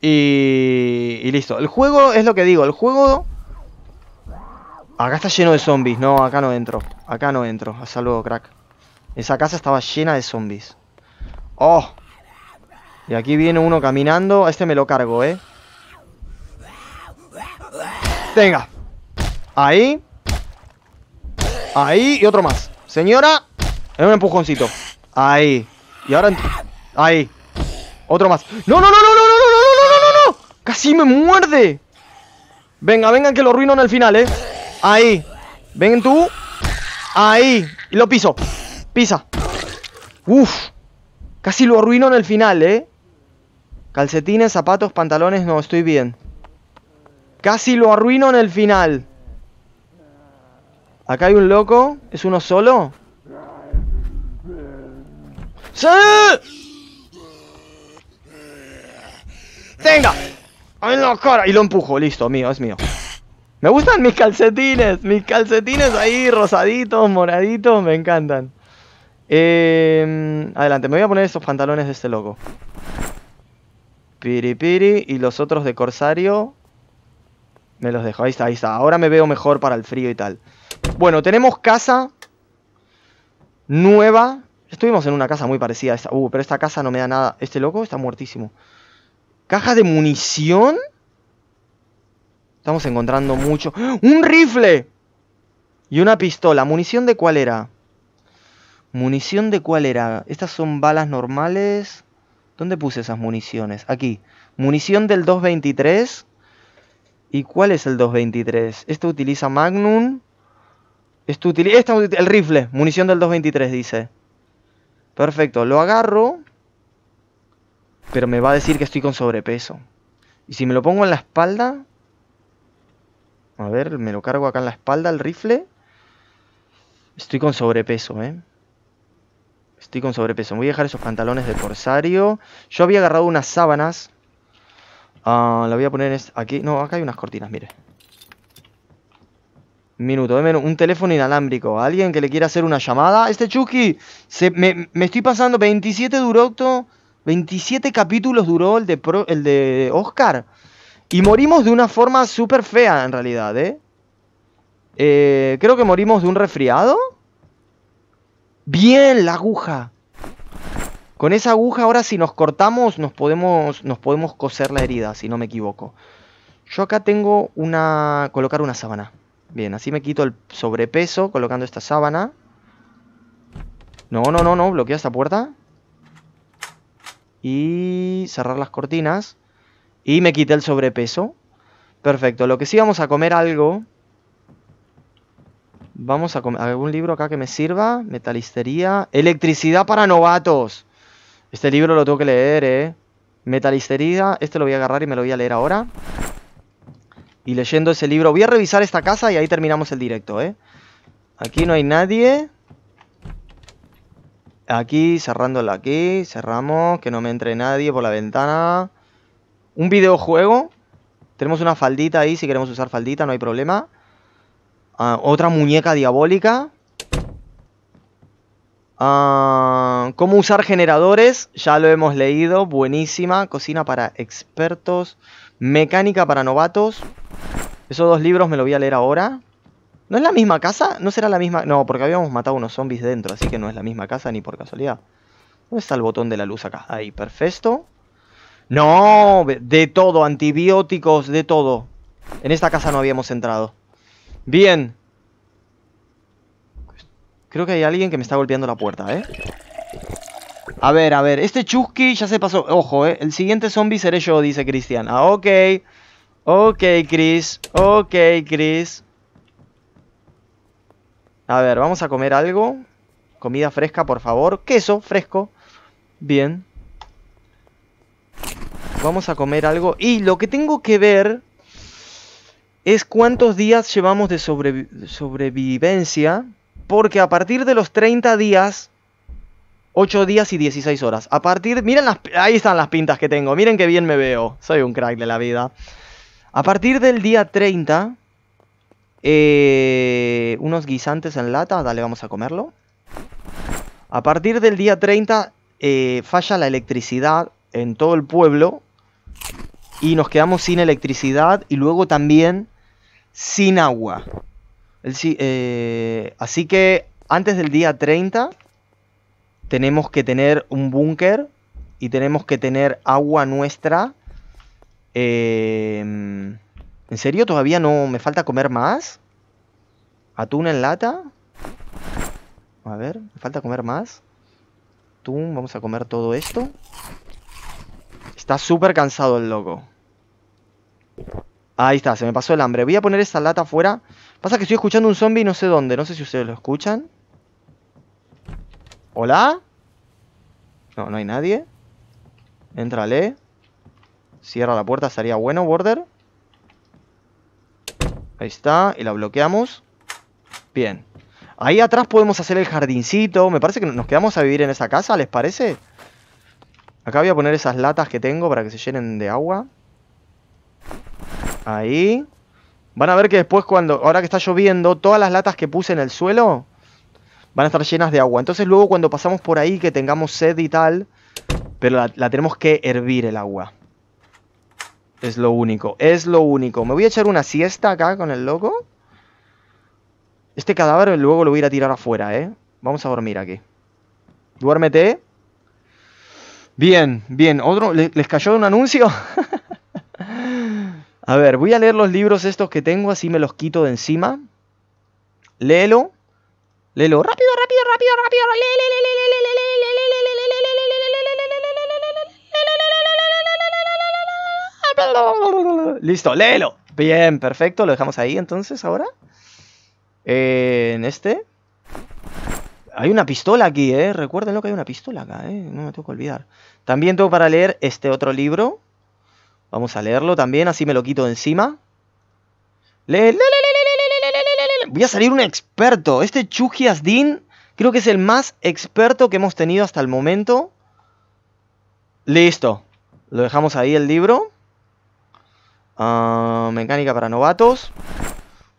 Y, y listo. El juego es lo que digo. El juego... Acá está lleno de zombies. No, acá no entro. Acá no entro. Hasta luego, crack. Esa casa estaba llena de zombies. ¡Oh! Y aquí viene uno caminando. A Este me lo cargo, ¿eh? Venga. Ahí. Ahí y otro más. Señora. Es un empujoncito. Ahí. Y ahora... Ahí. Otro más. ¡No, no, no, no, no, no, no, no, no, no, no! ¡Casi me muerde! Venga, venga, que lo ruino en el final, ¿eh? Ahí. Ven tú. Ahí. Y lo piso. Pisa. Uf. Casi lo arruino en el final, ¿eh? Calcetines, zapatos, pantalones, no, estoy bien. Casi lo arruino en el final. Acá hay un loco. ¿Es uno solo? ¡Sí! ¡Tenga! ¡En la cara! Y lo empujo. Listo, mío, es mío. Me gustan mis calcetines. Mis calcetines ahí, rosaditos, moraditos. Me encantan. Eh, adelante, me voy a poner estos pantalones de este loco. Piripiri. Y los otros de Corsario. Me los dejo. Ahí está, ahí está. Ahora me veo mejor para el frío y tal. Bueno, tenemos casa. Nueva. Estuvimos en una casa muy parecida a esta. Uh, pero esta casa no me da nada. Este loco está muertísimo. Caja de munición. Estamos encontrando mucho. ¡Ah! ¡Un rifle! Y una pistola. ¿Munición de cuál era? ¿Munición de cuál era? Estas son balas normales. ¿Dónde puse esas municiones? Aquí. Munición del 223. ¿Y cuál es el 223? Este utiliza Magnum. Esto utiliza... el rifle. Munición del 223, dice. Perfecto. Lo agarro. Pero me va a decir que estoy con sobrepeso. Y si me lo pongo en la espalda... A ver, me lo cargo acá en la espalda el rifle. Estoy con sobrepeso, ¿eh? Estoy con sobrepeso. voy a dejar esos pantalones de corsario. Yo había agarrado unas sábanas. Ah, la voy a poner aquí. No, acá hay unas cortinas, mire. Minuto, un teléfono inalámbrico. Alguien que le quiera hacer una llamada. Este Chucky, se, me, estoy pasando 27 duró, 27 capítulos duró el de, el de Oscar. Y morimos de una forma súper fea, en realidad, ¿eh? eh creo que morimos de un resfriado. Bien, la aguja. Con esa aguja ahora si nos cortamos nos podemos, nos podemos coser la herida, si no me equivoco. Yo acá tengo una... colocar una sábana. Bien, así me quito el sobrepeso colocando esta sábana. No, no, no, no, bloquea esta puerta. Y cerrar las cortinas. Y me quité el sobrepeso. Perfecto, lo que sí vamos a comer algo Vamos a comer... algún libro acá que me sirva. Metalistería. Electricidad para novatos. Este libro lo tengo que leer, eh. Metalistería. Este lo voy a agarrar y me lo voy a leer ahora. Y leyendo ese libro. Voy a revisar esta casa y ahí terminamos el directo, eh. Aquí no hay nadie. Aquí, cerrándolo aquí. Cerramos. Que no me entre nadie por la ventana. Un videojuego. Tenemos una faldita ahí. Si queremos usar faldita, no hay problema. Ah, otra muñeca diabólica. Ah, Cómo usar generadores. Ya lo hemos leído. Buenísima. Cocina para expertos. Mecánica para novatos. Esos dos libros me lo voy a leer ahora. ¿No es la misma casa? ¿No será la misma? No, porque habíamos matado unos zombies dentro. Así que no es la misma casa ni por casualidad. ¿Dónde está el botón de la luz acá? Ahí, perfecto. No, de todo, antibióticos, de todo. En esta casa no habíamos entrado. Bien. Creo que hay alguien que me está golpeando la puerta, ¿eh? A ver, a ver. Este Chusky ya se pasó. Ojo, ¿eh? El siguiente zombie seré yo, dice Cristian. Ah, ok. Ok, Chris. Ok, Chris. A ver, vamos a comer algo. Comida fresca, por favor. Queso fresco. Bien. Vamos a comer algo. Y lo que tengo que ver es cuántos días llevamos de sobrevivencia, porque a partir de los 30 días, 8 días y 16 horas, a partir, miren las, ahí están las pintas que tengo, miren qué bien me veo, soy un crack de la vida. A partir del día 30, eh, unos guisantes en lata, dale, vamos a comerlo. A partir del día 30 eh, falla la electricidad en todo el pueblo y nos quedamos sin electricidad y luego también sin agua. Eh, así que antes del día 30 tenemos que tener un búnker y tenemos que tener agua nuestra. Em, ¿En serio? ¿Todavía no me falta comer más? ¿Atún en lata? A ver, me falta comer más. Atún, vamos a comer todo esto. Está súper cansado el loco. Ahí está, se me pasó el hambre. Voy a poner esa lata afuera. Pasa que estoy escuchando un zombie no sé dónde. No sé si ustedes lo escuchan. ¿Hola? No, no hay nadie. Entrale. Cierra la puerta, estaría bueno, border. Ahí está, y la bloqueamos. Bien. Ahí atrás podemos hacer el jardincito. Me parece que nos quedamos a vivir en esa casa, ¿les parece? Acá voy a poner esas latas que tengo para que se llenen de agua. Ahí. Van a ver que después cuando, ahora que está lloviendo, todas las latas que puse en el suelo van a estar llenas de agua. Entonces luego cuando pasamos por ahí, que tengamos sed y tal, pero la, tenemos que hervir el agua. Es lo único, es lo único. Me voy a echar una siesta acá con el loco. Este cadáver luego lo voy a ir a tirar afuera, ¿eh? Vamos a dormir aquí. Duérmete. Bien, bien. ¿Otro? ¿Les cayó un anuncio? A ver, voy a leer los libros estos que tengo, así me los quito de encima. Léelo. Léelo. Rápido, rápido, rápido, rápido. Listo, léelo. Bien, perfecto. Lo dejamos ahí entonces ahora. en este. Hay una pistola aquí, ¿eh? Recuerden lo que hay una pistola acá, ¿eh? No me tengo que olvidar. También tengo para leer este otro libro. Vamos a leerlo también, así me lo quito de encima. Voy a salir un experto. Este Chujias creo que es el más experto que hemos tenido hasta el momento. Listo. Lo dejamos ahí el libro. mecánica para novatos.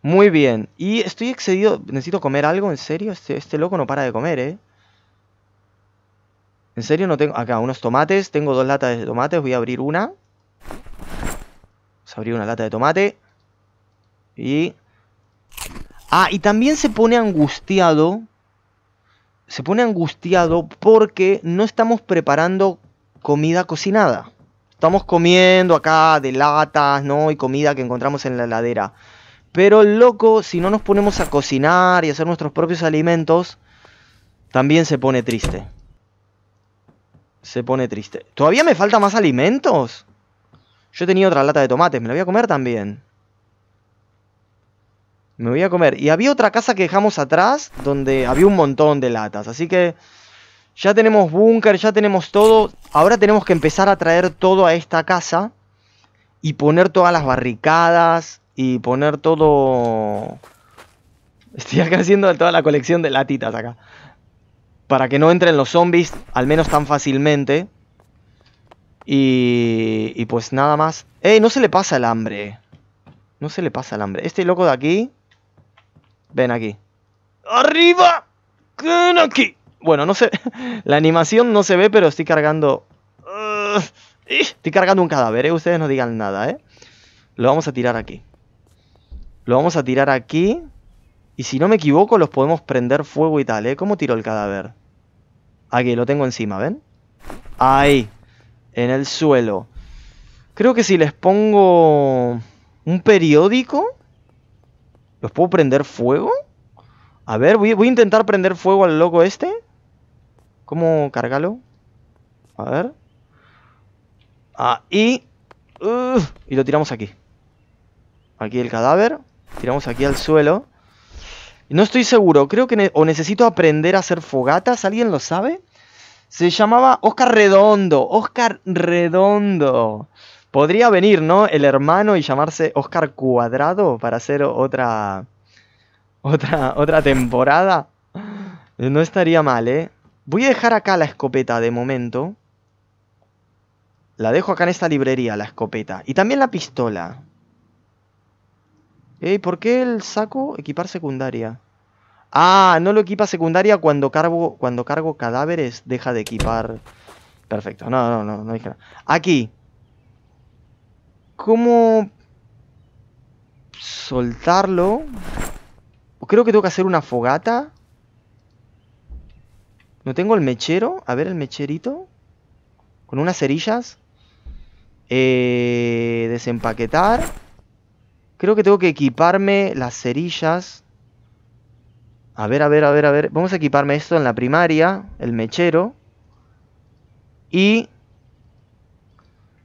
Muy bien. Y estoy excedido. Necesito comer algo, en serio. Este, este loco no para de comer, ¿eh? En serio no tengo... Acá, unos tomates. Tengo dos latas de tomates. Voy a abrir una. Vamos a abrir una lata de tomate. Y... Ah, y también se pone angustiado. Se pone angustiado porque no estamos preparando comida cocinada. Estamos comiendo acá de latas, ¿no? Y comida que encontramos en la heladera. Pero loco, si no nos ponemos a cocinar y hacer nuestros propios alimentos, también se pone triste. Se pone triste. ¿Todavía me falta más alimentos? Yo tenía otra lata de tomates, me la voy a comer también. Me voy a comer. Y había otra casa que dejamos atrás donde había un montón de latas. Así que ya tenemos búnker, ya tenemos todo. Ahora tenemos que empezar a traer todo a esta casa. Y poner todas las barricadas. Y poner todo... Estoy acá haciendo toda la colección de latitas acá. Para que no entren los zombies, al menos tan fácilmente. Y, pues nada más. ¡Eh! No se le pasa el hambre. No se le pasa el hambre. Este loco de aquí... Ven aquí. ¡Arriba! ¡Ven aquí! Bueno, no sé... La animación no se ve, pero estoy cargando... Uh, estoy cargando un cadáver, ¿eh? Ustedes no digan nada, ¿eh? Lo vamos a tirar aquí. Lo vamos a tirar aquí. Y si no me equivoco, los podemos prender fuego y tal, ¿eh? ¿Cómo tiro el cadáver? Aquí, lo tengo encima, ¿ven? Ahí en el suelo. Creo que si les pongo un periódico, ¿los puedo prender fuego? A ver, voy, a intentar prender fuego al loco este. ¿Cómo cargalo? A ver. Ahí. Uh, y lo tiramos aquí. Aquí el cadáver. Tiramos aquí al suelo. No estoy seguro. Creo que o necesito aprender a hacer fogatas. ¿Alguien lo sabe? Se llamaba Oscar Redondo. Oscar Redondo. Podría venir, ¿no? El hermano y llamarse Oscar Cuadrado para hacer otra. Otra, otra temporada. No estaría mal, ¿eh? Voy a dejar acá la escopeta de momento. La dejo acá en esta librería, la escopeta. Y también la pistola. ¿Y ¿Por qué el saco? Equipar secundaria. Ah, no lo equipa secundaria cuando cargo, cuando cargo cadáveres, deja de equipar. Perfecto, no, no, no, no dije nada. Aquí. ¿Cómo soltarlo? Creo que tengo que hacer una fogata. No tengo el mechero. A ver el mecherito. Con unas cerillas. Eh, desempaquetar. Creo que tengo que equiparme las cerillas. A ver, a ver, a ver, a ver. Vamos a equiparme esto en la primaria, el mechero. Y...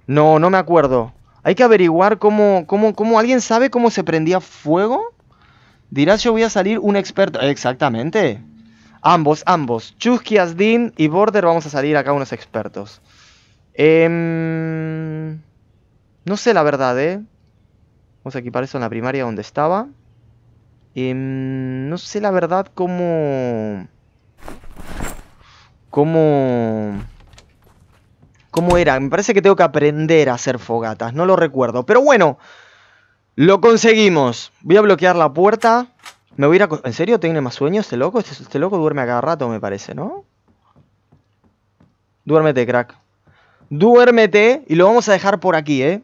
No, no me acuerdo. Hay que averiguar cómo, cómo, cómo alguien sabe cómo se prendía fuego. Dirás, yo voy a salir un experto. Exactamente. Ambos, ambos. Chusky, Asdin y Border vamos a salir acá unos expertos. Em, no sé la verdad, ¿eh? Vamos a equipar esto en la primaria donde estaba. Em, no sé la verdad cómo... Cómo... ¿Cómo era? Me parece que tengo que aprender a hacer fogatas. No lo recuerdo. Pero bueno. Lo conseguimos. Voy a bloquear la puerta. Me voy a ¿En serio? ¿Tiene más sueño este loco? Este, este loco duerme a cada rato, me parece, ¿no? Duérmete, crack. Duérmete. Y lo vamos a dejar por aquí, ¿eh?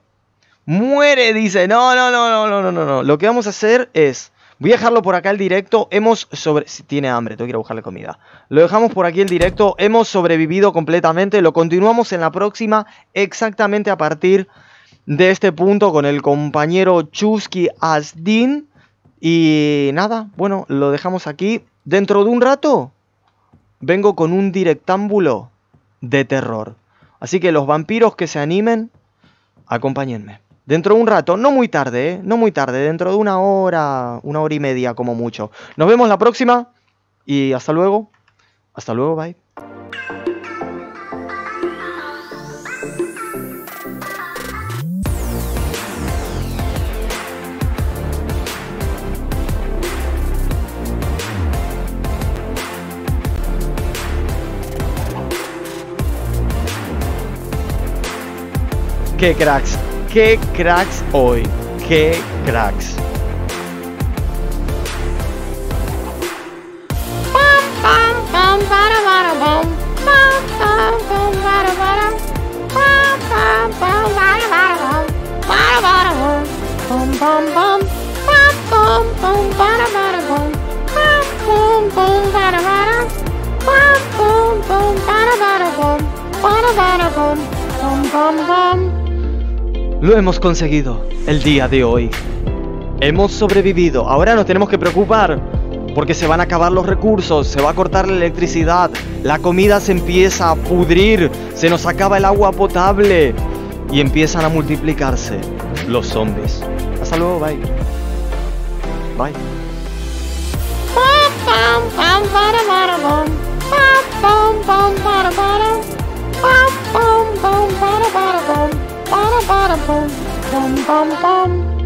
Muere, dice. No, no, no, no, no, no, no. Lo que vamos a hacer es... Voy a dejarlo por acá el directo. Hemos sobre... Si tiene hambre, tengo que ir a buscarle comida. Lo dejamos por aquí el directo. Hemos sobrevivido completamente. Lo continuamos en la próxima exactamente a partir de este punto con el compañero Chusky Asdin. Y nada, bueno, lo dejamos aquí. Dentro de un rato vengo con un directámbulo de terror. Así que los vampiros que se animen, acompáñenme. Dentro de un rato, no muy tarde, ¿eh? No muy tarde, dentro de una hora, una hora y media como mucho. Nos vemos la próxima y hasta luego. Hasta luego, bye. ¡Qué cracks! qué cracks hoy, qué cracks. Bum bum bum. Lo hemos conseguido el día de hoy. Hemos sobrevivido. Ahora nos tenemos que preocupar porque se van a acabar los recursos, se va a cortar la electricidad, la comida se empieza a pudrir, se nos acaba el agua potable y empiezan a multiplicarse los zombies. Hasta luego, bye. Bye. Ba-da-ba-da-boom, bum, bum bum bum